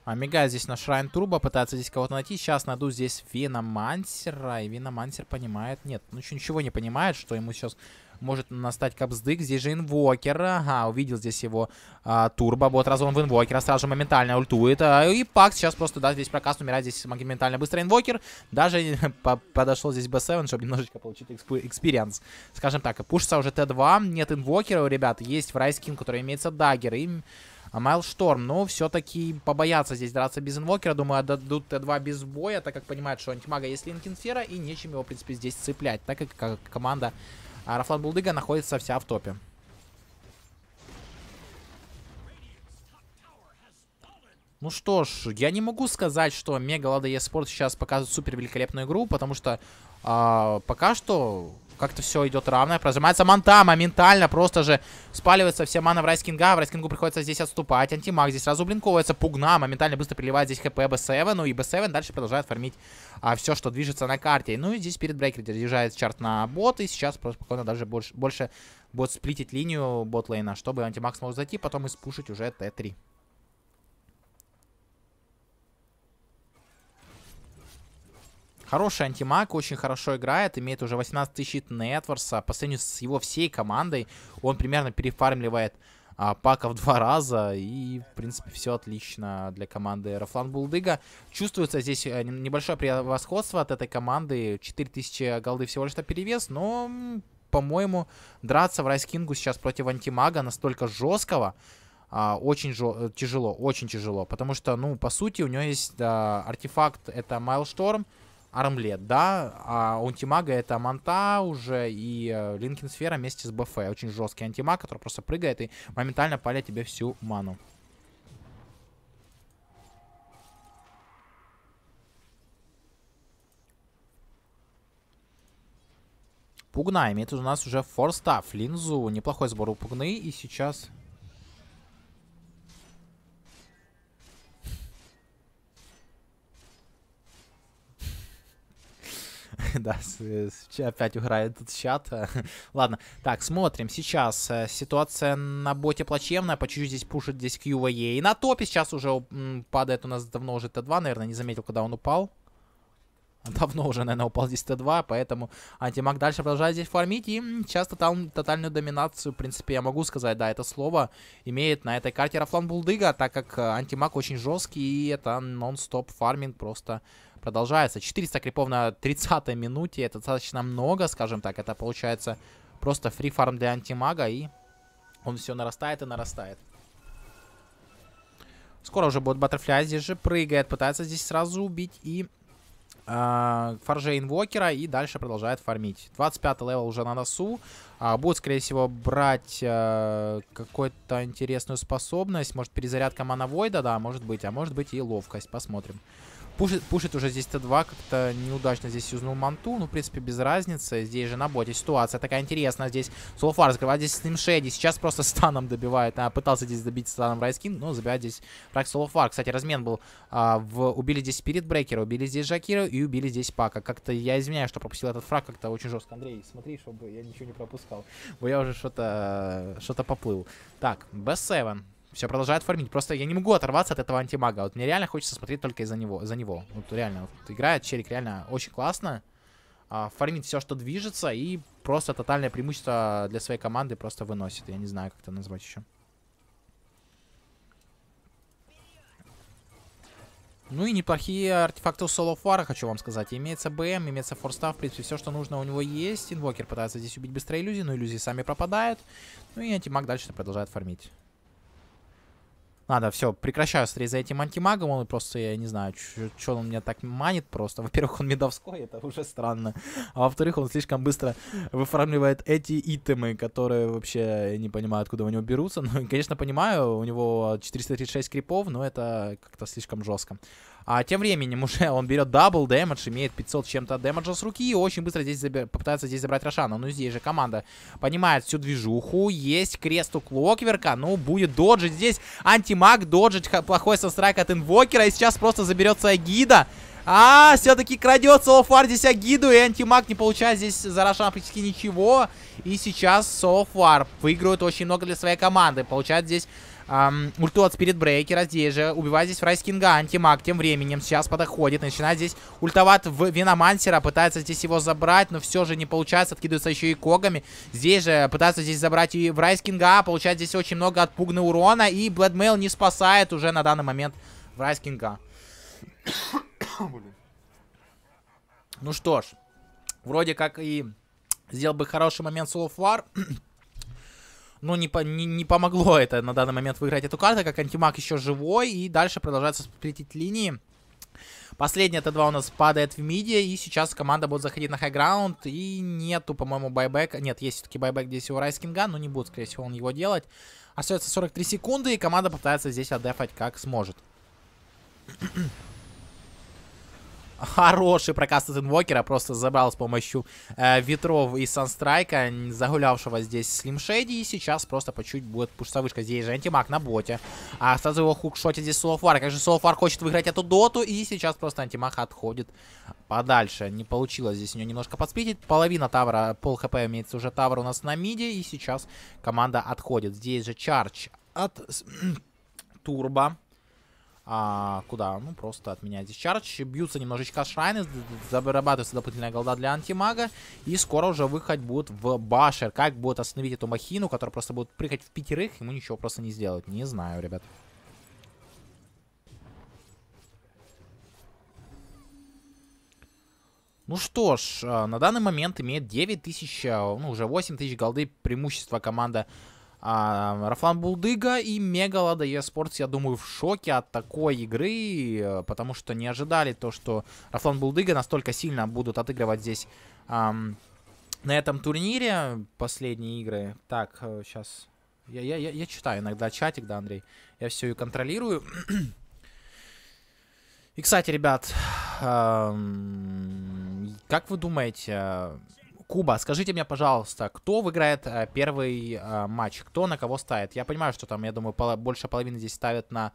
А мигает здесь на Шрайн Турбо, пытается здесь кого-то найти. Сейчас найду здесь Виномансера, и Виномансер понимает... Нет, ну ничего не понимает, что ему сейчас может настать капсдык. Здесь же инвокер. Ага, увидел здесь его а, турбо. Вот он в инвокера сразу же моментально ультует. А, и Пак сейчас просто да, здесь прокаст, умирает здесь моментально быстро инвокер. Даже по подошел здесь B7, чтобы немножечко получить экспириенс. Скажем так, пушится уже Т2. Нет инвокера у ребят. Есть в Райскин, который имеется даггер. И... А Шторм, ну, все-таки побоятся здесь драться без инвокера. Думаю, отдадут Т2 без боя, так как понимают, что антимага есть Линкенсфера, и нечем его, в принципе, здесь цеплять, так как, как команда Аэрофлот Булдыга находится вся в топе. Ну что ж, я не могу сказать, что Мега Лада Еспорт сейчас показывает супер великолепную игру, потому что э, пока что как-то все идет равное. Прожимается манта моментально. Просто же спаливается вся мана в Райскинга. В Райскингу приходится здесь отступать. Антимаг здесь сразу блинковывается. Пугна моментально быстро приливает здесь хп Б7. Ну и Б7 дальше продолжает фармить а, все, что движется на карте. Ну и здесь перед брейкер держает чарт на бот. И сейчас просто спокойно даже больше, больше будет сплитить линию ботлейна, чтобы антимаг смог зайти, потом испушить уже Т3. Хороший антимаг, очень хорошо играет, имеет уже 18 тысяч нетворса. По сравнению с его всей командой, он примерно перефармливает а, паков два раза. И, в принципе, все отлично для команды Рафлан Булдыга. Чувствуется здесь э, небольшое превосходство от этой команды. 4000 голды всего лишь на перевес, но, по-моему, драться в Райскингу сейчас против антимага настолько жесткого, а, очень э, тяжело, очень тяжело. Потому что, ну, по сути, у него есть а, артефакт, это Майлшторм. Шторм. Армлет, да, а антимага это Монта уже и э, Линкин Сфера вместе с БФ. Очень жесткий антимаг, который просто прыгает и моментально палит тебе всю ману. Пугна имеет у нас уже форстав, линзу, неплохой сбор у Пугны и сейчас да, опять играет этот чат. Ладно, так, смотрим. Сейчас э, ситуация на боте плачевная, по чуть-чуть здесь пушит здесь QVE. И на топе сейчас уже падает у нас давно уже Т2, наверное, не заметил, когда он упал. Давно уже, наверное, упал здесь Т2, поэтому антимаг дальше продолжает здесь фармить. И сейчас тоталь, тотальную доминацию, в принципе, я могу сказать, да, это слово имеет на этой карте Рафлан Булдыга, так как э, антимаг очень жесткий, и это нон-стоп фарминг просто продолжается. 400 крипов на 30-й минуте. Это достаточно много, скажем так. Это получается просто фри фарм для антимага. И он все нарастает и нарастает. Скоро уже будет баттерфляй. Здесь же прыгает. Пытается здесь сразу убить и э, а, фарже инвокера. И дальше продолжает фармить. 25 левел уже на носу. А, будет, скорее всего, брать э, какую-то интересную способность. Может, перезарядка мановойда, да, может быть. А может быть и ловкость. Посмотрим. Пушит, пушит уже здесь Т2, как-то неудачно здесь юзнул Манту, ну, в принципе, без разницы. Здесь же на боте ситуация такая интересная. Здесь Солфар закрывает здесь Slim Shady, сейчас просто станом добивает. А, пытался здесь добить станом Райскин, но забивает здесь фраг Солфар. Кстати, размен был. А, в... Убили здесь Спирит Брейкера, убили здесь Жакира и убили здесь Пака. Как-то я извиняюсь, что пропустил этот фраг как-то очень жестко. Андрей, смотри, чтобы я ничего не пропускал, бо я уже что-то э, что-то поплыл. Так, B7. Все продолжает фармить. Просто я не могу оторваться от этого антимага. Вот мне реально хочется смотреть только из-за него. За него. Вот реально. Вот играет Черик реально очень классно. А, фармит все, что движется. И просто тотальное преимущество для своей команды просто выносит. Я не знаю, как это назвать еще. Ну и неплохие артефакты у Соло Фара, хочу вам сказать. Имеется БМ, имеется форстав, в принципе, все, что нужно у него есть. Инвокер пытается здесь убить быстрые иллюзии, но иллюзии сами пропадают. Ну и антимаг дальше продолжает фармить. Надо, все, прекращаю стрелять за этим антимагом. Он просто, я не знаю, что он меня так манит просто. Во-первых, он медовской, это уже странно. А во-вторых, он слишком быстро выформливает эти итемы, которые вообще я не понимаю, откуда у него берутся. Ну, конечно, понимаю, у него 436 крипов, но это как-то слишком жестко. А тем временем уже он берет дабл дэмэдж, имеет 500 чем-то дэмэджа с руки и очень быстро здесь забер... попытается здесь забрать Рошана. Ну, здесь же команда понимает всю движуху. Есть крест у Клокверка, ну, будет доджить. Здесь антимаг доджить, плохой сострайк от инвокера, и сейчас просто заберется Агида. А, все-таки крадется Соуфар здесь Агиду, и антимаг не получает здесь за Рошана практически ничего. И сейчас Соуфар выигрывает очень много для своей команды. Получает здесь Эм, ульту от Спирит Брейкера здесь же. Убивает здесь Фрайс Кинга. Антимаг тем временем сейчас подоходит. Начинает здесь ультоват в Виномансера. Пытается здесь его забрать, но все же не получается. Откидывается еще и Когами. Здесь же пытается здесь забрать и Фрайс Кинга. Получает здесь очень много от урона. И Бледмейл не спасает уже на данный момент Фрайс Кинга. ну что ж, вроде как и сделал бы хороший момент Soul of War но не, по, не, не помогло это на данный момент выиграть эту карту, как антимаг еще живой, и дальше продолжается сплетить линии. Последняя Т2 у нас падает в миде, и сейчас команда будет заходить на хайграунд, и нету, по-моему, байбека. Нет, есть все-таки байбек здесь у Райскинга, но не будет, скорее всего, он его делать. Остается 43 секунды, и команда попытается здесь отдефать как сможет. Хороший прокаст от инвокера. Просто забрал с помощью э, ветров и санстрайка, загулявшего здесь слимшеди. И сейчас просто по чуть будет пуштовышка. Здесь же антимаг на боте. А сразу его хукшотит здесь Солофар. Как же Солофар хочет выиграть эту доту. И сейчас просто антимаг отходит подальше. Не получилось здесь у него немножко подспитить. Половина тавра, пол хп имеется уже тавр у нас на миде. И сейчас команда отходит. Здесь же чардж от турбо. А, куда? Ну, просто от меня дисчардж. Бьются немножечко шрайны, зарабатывается дополнительная голда для антимага. И скоро уже выход будет в башер. Как будет остановить эту махину, которая просто будет прыгать в пятерых, ему ничего просто не сделать. Не знаю, ребят. Ну что ж, э, на данный момент имеет 9 тысяч, э, ну уже 8 тысяч голды преимущества команда а, Рафлан Булдыга и Мегалада Лада eSports, я думаю, в шоке от такой игры, э, потому что не ожидали то, что Рафлан Булдыга настолько сильно будут отыгрывать здесь ам, на этом турнире. Последние игры. Так, сейчас. Э, я, я, я, я читаю иногда чатик, да, Андрей. Я все и контролирую. и, кстати, ребят, эм, как вы думаете, Куба, скажите мне, пожалуйста, кто выиграет э, первый э, матч? Кто на кого ставит? Я понимаю, что там, я думаю, пол больше половины здесь ставят на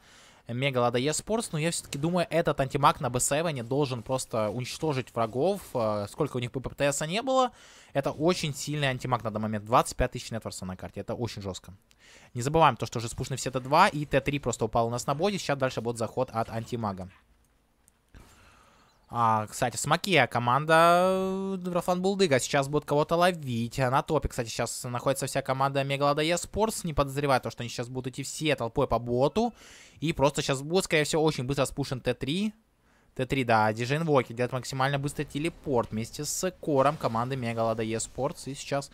Мегалода Esports, но я все-таки думаю, этот антимаг на B7 должен просто уничтожить врагов, э, сколько у них ППТСа не было. Это очень сильный антимаг на данный момент, 25 тысяч нетворса на карте, это очень жестко. Не забываем то, что уже спущены все Т2 и Т3 просто упал у нас на боди. сейчас дальше будет заход от антимага. А, кстати, с Макия команда э, Рафан Булдыга сейчас будет кого-то ловить. А на топе, кстати, сейчас находится вся команда Мегалодая Спортс. Не подозревая то, что они сейчас будут идти все толпой по боту. И просто сейчас будет, скорее всего, очень быстро спушен Т3. Т3, да, Дижейн Воки делает максимально быстрый телепорт вместе с кором команды Мегалодая Спортс. И сейчас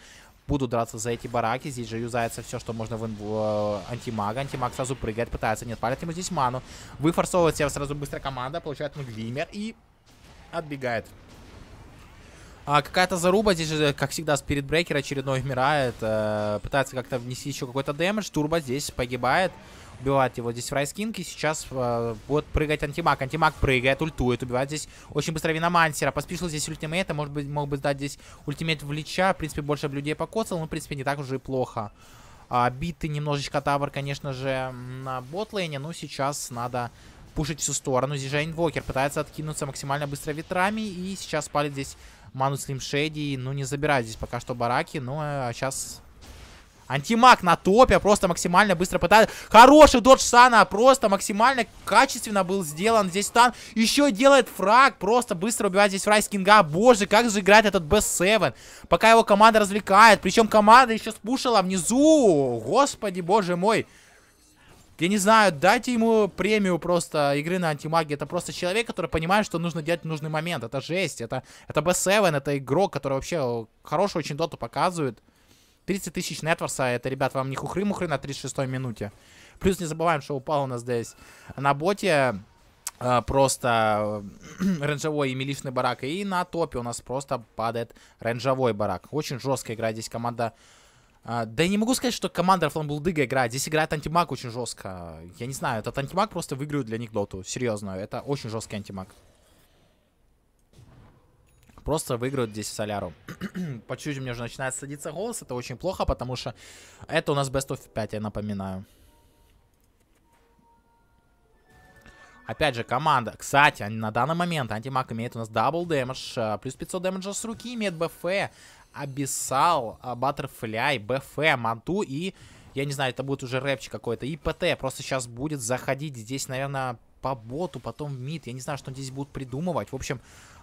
будут драться за эти бараки. Здесь же юзается все, что можно в инву... Э, антимага. Антимаг сразу прыгает, пытается, не отпалить ему здесь ману. Выфорсовывает себя сразу быстро команда, получает муглимер и отбегает. А, какая-то заруба здесь же, как всегда, спирит брейкер очередной умирает. Э, пытается как-то внести еще какой-то дэмэдж. Турбо здесь погибает. Убивает его здесь в райскинке. сейчас э, вот прыгать антимаг. Антимаг прыгает, ультует, убивает здесь очень быстро виномансера. Поспешил здесь ультимейта. Может быть, мог бы сдать здесь ультимейт в лича. В принципе, больше людей покоцал. Но, в принципе, не так уже и плохо. А, битый немножечко тавр, конечно же, на ботлейне. Но ну, сейчас надо пушить всю сторону. Здесь вокер, пытается откинуться максимально быстро ветрами. И сейчас палит здесь ману Слим Шейди. Ну, не забирает здесь пока что бараки. Ну, а сейчас... Антимаг на топе, просто максимально быстро пытается. Хороший додж Сана, просто максимально качественно был сделан здесь стан. Еще делает фраг, просто быстро убивает здесь фрай скинга. Боже, как же играет этот Б7. Пока его команда развлекает, причем команда еще спушила внизу. Господи, боже мой. Я не знаю, дайте ему премию просто игры на антимаге. Это просто человек, который понимает, что нужно делать в нужный момент. Это жесть. Это, это B7, это игрок, который вообще хорошую очень доту показывает. 30 тысяч нетворса, это, ребят, вам не хухры-мухры на 36-й минуте. Плюс не забываем, что упал у нас здесь на боте э, просто э, ренжевой и милишный барак. И на топе у нас просто падает ренжевой барак. Очень жесткая игра здесь команда а, да я не могу сказать, что команда Фламблдыга играет. Здесь играет антимаг очень жестко. Я не знаю, этот антимаг просто выиграет для них доту. Серьезно, это очень жесткий антимаг. Просто выиграют здесь Соляру. По чуть-чуть мне уже начинает садиться голос. Это очень плохо, потому что это у нас Best of 5, я напоминаю. Опять же, команда. Кстати, на данный момент антимаг имеет у нас дабл дэмэдж, а, плюс 500 дэмэджа с руки, имеет БФ, Абиссал, а, Баттерфляй, БФ, Манту и... Я не знаю, это будет уже рэпчик какой-то. И ПТ просто сейчас будет заходить здесь, наверное, по боту, потом в мид. Я не знаю, что здесь будут придумывать. В общем,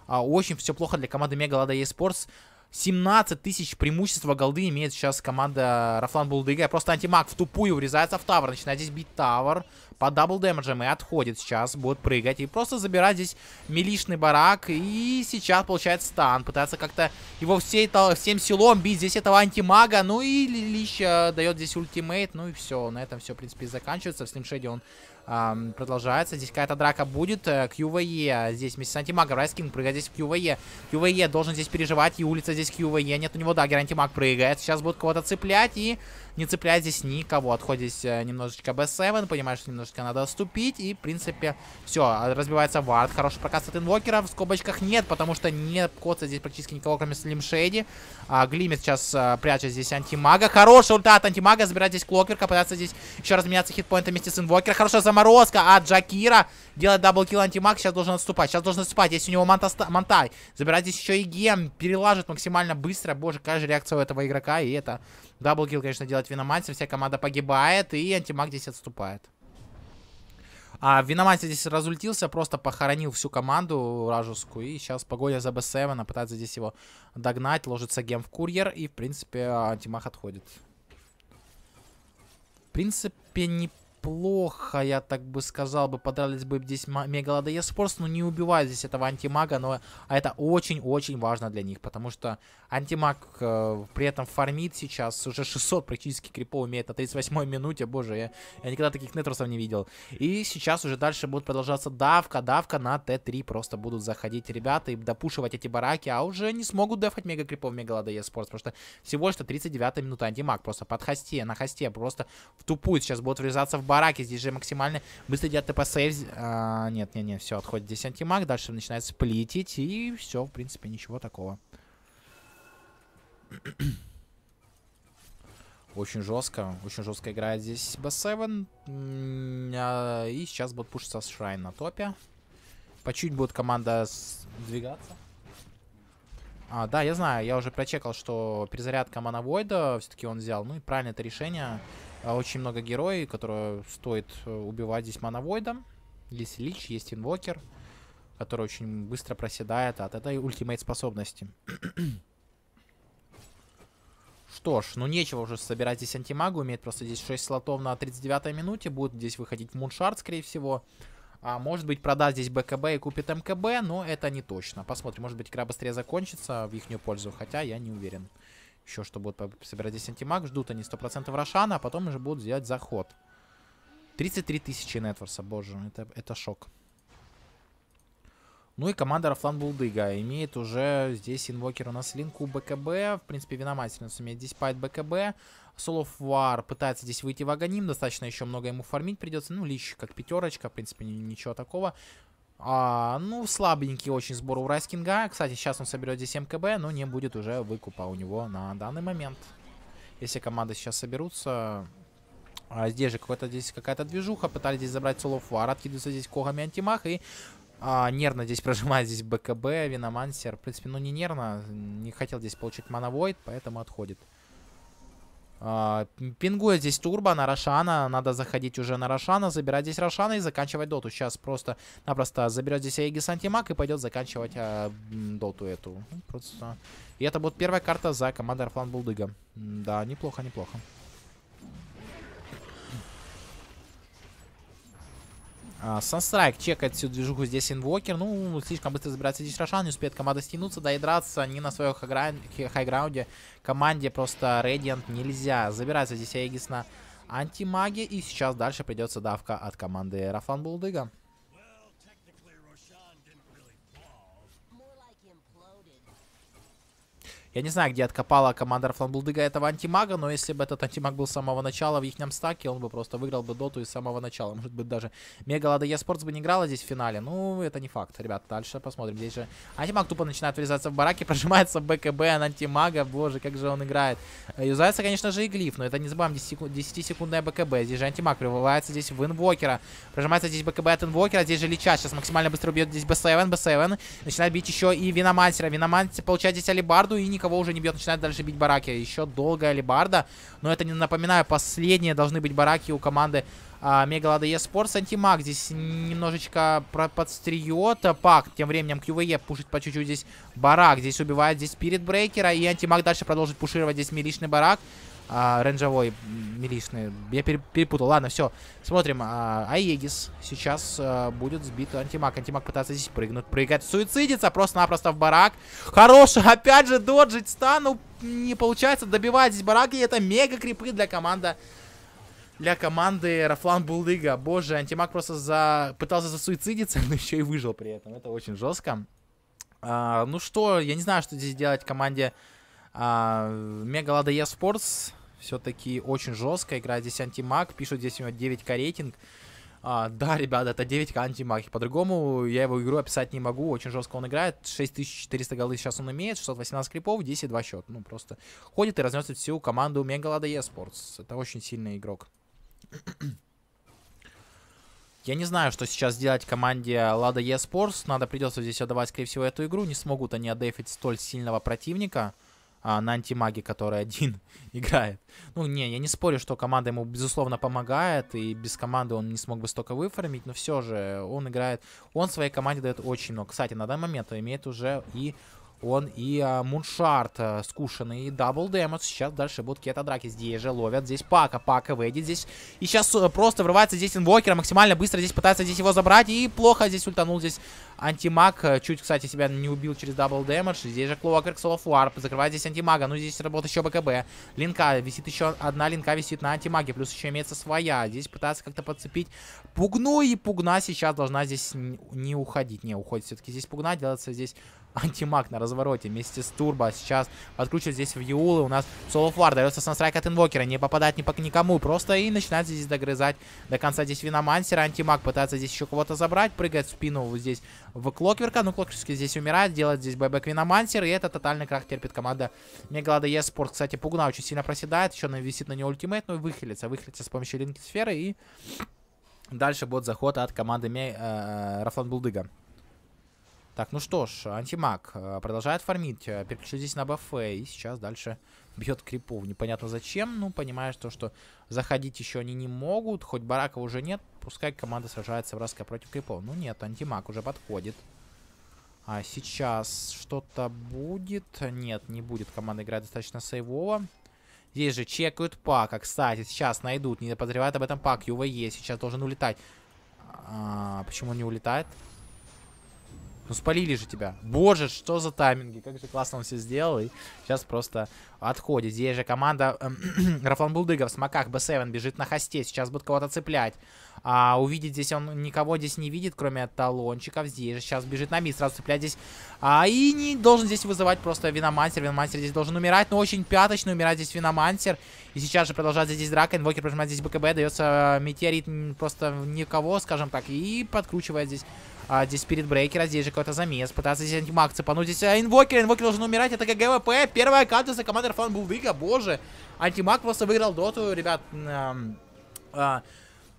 а, очень все плохо для команды Мегалада Лада eSports. 17 тысяч преимущества голды имеет сейчас команда Рафлан Булдыга. Просто антимаг в тупую врезается в тавр. Начинает здесь бить тавр по дабл дэмэджам и отходит сейчас. Будет прыгать и просто забирать здесь милишный барак. И сейчас получает стан. Пытается как-то его всей, всем селом бить здесь этого антимага. Ну и Лилища дает здесь ультимейт. Ну и все. На этом все, в принципе, заканчивается. В Слимшеде он продолжается. Здесь какая-то драка будет. Э, QVE здесь вместе с антимагом. Райскинг прыгает здесь в QVE. QVE должен здесь переживать. И улица здесь QVE. Нет у него даггер. Антимаг прыгает. Сейчас будут кого-то цеплять. И не цепляйтесь никого. Отходите э, немножечко B7, понимаешь, что немножечко надо отступить. И, в принципе, все. А, разбивается вард. Хороший прокат от инвокера. В скобочках нет, потому что нет коца здесь практически никого, кроме Слимшейди. А, Глимит сейчас а, прячет здесь антимага. Хороший ульта от антимага. Забирает здесь клокерка, Пытается здесь еще разменяться хитпоинтами вместе с инвокером. Хорошая заморозка от Джакира. Делает даблкил антимаг. Сейчас должен отступать. Сейчас должен отступать. есть у него манта, Монтай. Забирает здесь еще и гем. Перелажит максимально быстро. Боже, какая же реакция у этого игрока. И это Даблкил, конечно, делать Виномансер. Вся команда погибает, и антимаг здесь отступает. А Виномансер здесь разультился, просто похоронил всю команду ражескую. И сейчас погоня за Б7, пытается здесь его догнать. Ложится гем в курьер, и, в принципе, антимаг отходит. В принципе, не неплохо, я так бы сказал бы, подрались бы здесь мегалодоеспорс, но ну, не убивая здесь этого антимага, но а это очень-очень важно для них, потому что антимаг э, при этом фармит сейчас уже 600 практически крипов имеет на 38-й минуте, боже, я, я никогда таких нетрусов не видел. И сейчас уже дальше будет продолжаться давка, давка на Т3, просто будут заходить ребята и допушивать эти бараки, а уже не смогут дефать мега крипов мегалодоеспорс, потому что всего лишь 39-я минута антимаг, просто под хосте, на хосте, просто в тупую сейчас будут врезаться в барак бараки. Здесь же максимально быстро идет ТП сейв. А, нет, нет, нет, все, отходит здесь антимаг. Дальше начинает сплитить. И все, в принципе, ничего такого. Очень жестко. Очень жестко играет здесь B7. А, и сейчас будет пушиться с Шрайн на топе. По чуть будет команда сдвигаться. А, да, я знаю, я уже прочекал, что перезарядка Манавойда все-таки он взял. Ну и правильно это решение. А очень много героев, которые стоит э, убивать здесь мановойдом. Есть Лич, есть Инвокер, который очень быстро проседает от этой ультимейт способности. Что ж, ну нечего уже собирать здесь антимагу. Имеет просто здесь 6 слотов на 39-й минуте. Будет здесь выходить Муншард, скорее всего. А может быть продаст здесь БКБ и купит МКБ, но это не точно. Посмотрим, может быть игра быстрее закончится в ихнюю пользу, хотя я не уверен. Еще что будут собирать здесь антимаг. Ждут они 100% Рошана, а потом уже будут взять заход. 33 тысячи Нетворса, боже, это, это шок. Ну и команда Рафлан Булдыга имеет уже здесь инвокер у нас линку БКБ. В принципе, виномательница имеет здесь пайт БКБ. Солофвар пытается здесь выйти в агоним. Достаточно еще много ему фармить придется. Ну, лич как пятерочка, в принципе, ничего такого. А, ну, слабенький очень сбор у Райскинга. Кстати, сейчас он соберет здесь МКБ, но не будет уже выкупа у него на данный момент. Если команды сейчас соберутся... А здесь же какой-то здесь какая-то движуха. Пытались здесь забрать Солофар. Откидываются здесь Когами Антимах. И а, нервно здесь прожимает здесь БКБ, Виномансер. В принципе, ну не нервно. Не хотел здесь получить мановой, поэтому отходит. А, пингует здесь турбо на Рошана. Надо заходить уже на Рошана, забирать здесь Рошана и заканчивать доту. Сейчас просто-напросто заберет здесь Аегис Антимаг и пойдет заканчивать э, доту эту. Ну, просто... И это будет первая карта за командой Арплан Булдыга. Да, неплохо, неплохо. А, Санстрайк чекает всю движуху здесь инвокер. Ну, слишком быстро забирается здесь Рошан. Не успеет команда стянуться, да и драться. Они на своем хайграунде. Команде просто Radiant нельзя. Забирается здесь Эгис на антимаге. И сейчас дальше придется давка от команды Рафан Булдыга. Я не знаю, где откопала команда Фламблдыга этого антимага, но если бы этот антимаг был с самого начала в их стаке, он бы просто выиграл бы доту из самого начала. Может быть, даже Мегалада Лада Еспортс бы не играла здесь в финале. Ну, это не факт, ребят. Дальше посмотрим. Здесь же антимаг тупо начинает врезаться в бараки, прожимается БКБ на антимага. Боже, как же он играет. Э, юзается, конечно же, и глиф, но это не забываем, 10-секундная БКБ. Здесь же антимаг прибывается здесь в инвокера. Прожимается здесь БКБ от инвокера, здесь же Лича сейчас максимально быстро убьет здесь БСВН, БСВН. Начинает бить еще и Виномансера. Виномансер получает здесь алибарду и никак кого уже не бьет, начинает дальше бить бараки. Еще долгая алибарда. Но это, не напоминаю, последние должны быть бараки у команды а, Мегалада Еспорт. Антимаг здесь немножечко подстриет. Пак тем временем QVE пушит по чуть-чуть здесь барак. Здесь убивает здесь Спирит Брейкера. И Антимаг дальше продолжит пушировать здесь миличный барак. А, рейнджевой, милишный. Я перепутал. Ладно, все. Смотрим. А, Аегис сейчас а, будет сбит антимаг. Антимаг пытается здесь прыгнуть. Прыгать. Суицидится просто-напросто в барак. Хороший. Опять же доджить стану. Ну, не получается. Добивает здесь барак. И это мега крипы для команды. Для команды Рафлан Булдыга. Боже, антимаг просто за... пытался засуицидиться, но еще и выжил при этом. Это очень жестко. А, ну что, я не знаю, что здесь делать команде... А, Мегалада Я Спортс все-таки очень жесткая игра. Здесь антимаг, пишут, здесь у него 9к рейтинг. А, да, ребята, это 9к антимаг. По-другому я его игру описать не могу. Очень жестко он играет. 6400 голы сейчас он имеет, 618 крипов, 10-2 счет. Ну, просто ходит и разносит всю команду Мегалада Еспортс. E это очень сильный игрок. Я не знаю, что сейчас делать команде Лада Еспорс. E Надо придется здесь отдавать, скорее всего, эту игру. Не смогут они отдефить столь сильного противника. А, на антимаге, который один играет. Ну, не, я не спорю, что команда ему, безусловно, помогает, и без команды он не смог бы столько выформить, но все же он играет, он своей команде дает очень много. Кстати, на данный момент он имеет уже и он и а, Муншарт э, скушенный, и дабл дэмэдж. Сейчас дальше будут какие-то драки. Здесь же ловят, здесь Пака, Пака выйдет здесь. И сейчас э, просто врывается здесь инвокер, максимально быстро здесь пытается здесь его забрать. И плохо здесь ультанул здесь антимаг. Э, чуть, кстати, себя не убил через дабл дэмэдж. Здесь же Клокерк, Солофуар, закрывает здесь антимага. Ну, здесь работает еще БКБ. Линка, висит еще одна линка, висит на антимаге. Плюс еще имеется своя. Здесь пытается как-то подцепить Пугну и Пугна сейчас должна здесь не уходить. Не, уходит все-таки здесь Пугна, делается здесь антимаг на развороте вместе с Турбо. Сейчас подключат здесь в Юлы. У нас Солофар дается санстрайк от Инвокера. Не попадает ни по никому. Просто и начинает здесь догрызать до конца здесь Виномансера. Антимаг пытается здесь еще кого-то забрать. Прыгает в спину вот здесь в Клокверка. Ну, Клокверский здесь умирает. Делает здесь бэбэк Виномансер. И это тотальный крах терпит команда Мегалада Еспорт. Кстати, Пугна очень сильно проседает. Еще висит на нее ультимейт. Ну и выхилится. Выхилится с помощью линки сферы. И Дальше будет заход от команды Мей, э, э, Рафлан Булдыга. Так, ну что ж, антимаг э, продолжает фармить. Э, Переключил здесь на бафе. И сейчас дальше бьет крипов. Непонятно зачем. Ну, понимаешь то, что заходить еще они не могут. Хоть барака уже нет. Пускай команда сражается в раская против крипов. Ну нет, антимаг уже подходит. А сейчас что-то будет? Нет, не будет. Команда играет достаточно сейвово. Здесь же чекают Пака. Кстати, сейчас найдут. Не подозревают об этом Пак. ЮВЕ сейчас должен улетать. А, почему не улетает? Ну спалили же тебя. Боже, что за тайминги. Как же классно он все сделал. И сейчас просто отходит. Здесь же команда эм, Рафлан в Смаках, Б7 бежит на хосте. Сейчас будет кого-то цеплять. А, увидеть здесь он никого здесь не видит, кроме талончиков. Здесь же сейчас бежит на мид, сразу цеплять здесь. А, и не должен здесь вызывать просто Виномансер. Виномансер здесь должен умирать, но очень пяточно умирать здесь Виномансер. И сейчас же продолжает здесь драка. Инвокер прижимает здесь БКБ, дается э, метеорит просто никого, скажем так, и подкручивает здесь а, здесь перед брейкера, здесь же какой-то замес. Пытаться здесь антимаг цепануть. Здесь а, инвокер, инвокер должен умирать. Это как Первая карта за командой Рфан Булдыга. Боже. Антимаг просто выиграл доту, ребят. Эм, э,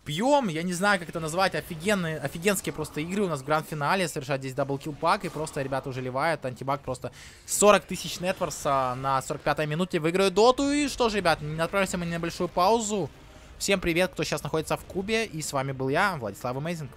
пьем, я не знаю, как это назвать, офигенные, офигенские просто игры у нас в гранд-финале, совершать здесь даблкил-пак, и просто ребята уже ливают, антибак просто 40 тысяч нетворса на 45-й минуте выиграют доту, и что же, ребят, отправимся мы на небольшую паузу. Всем привет, кто сейчас находится в Кубе, и с вами был я, Владислав Amazing.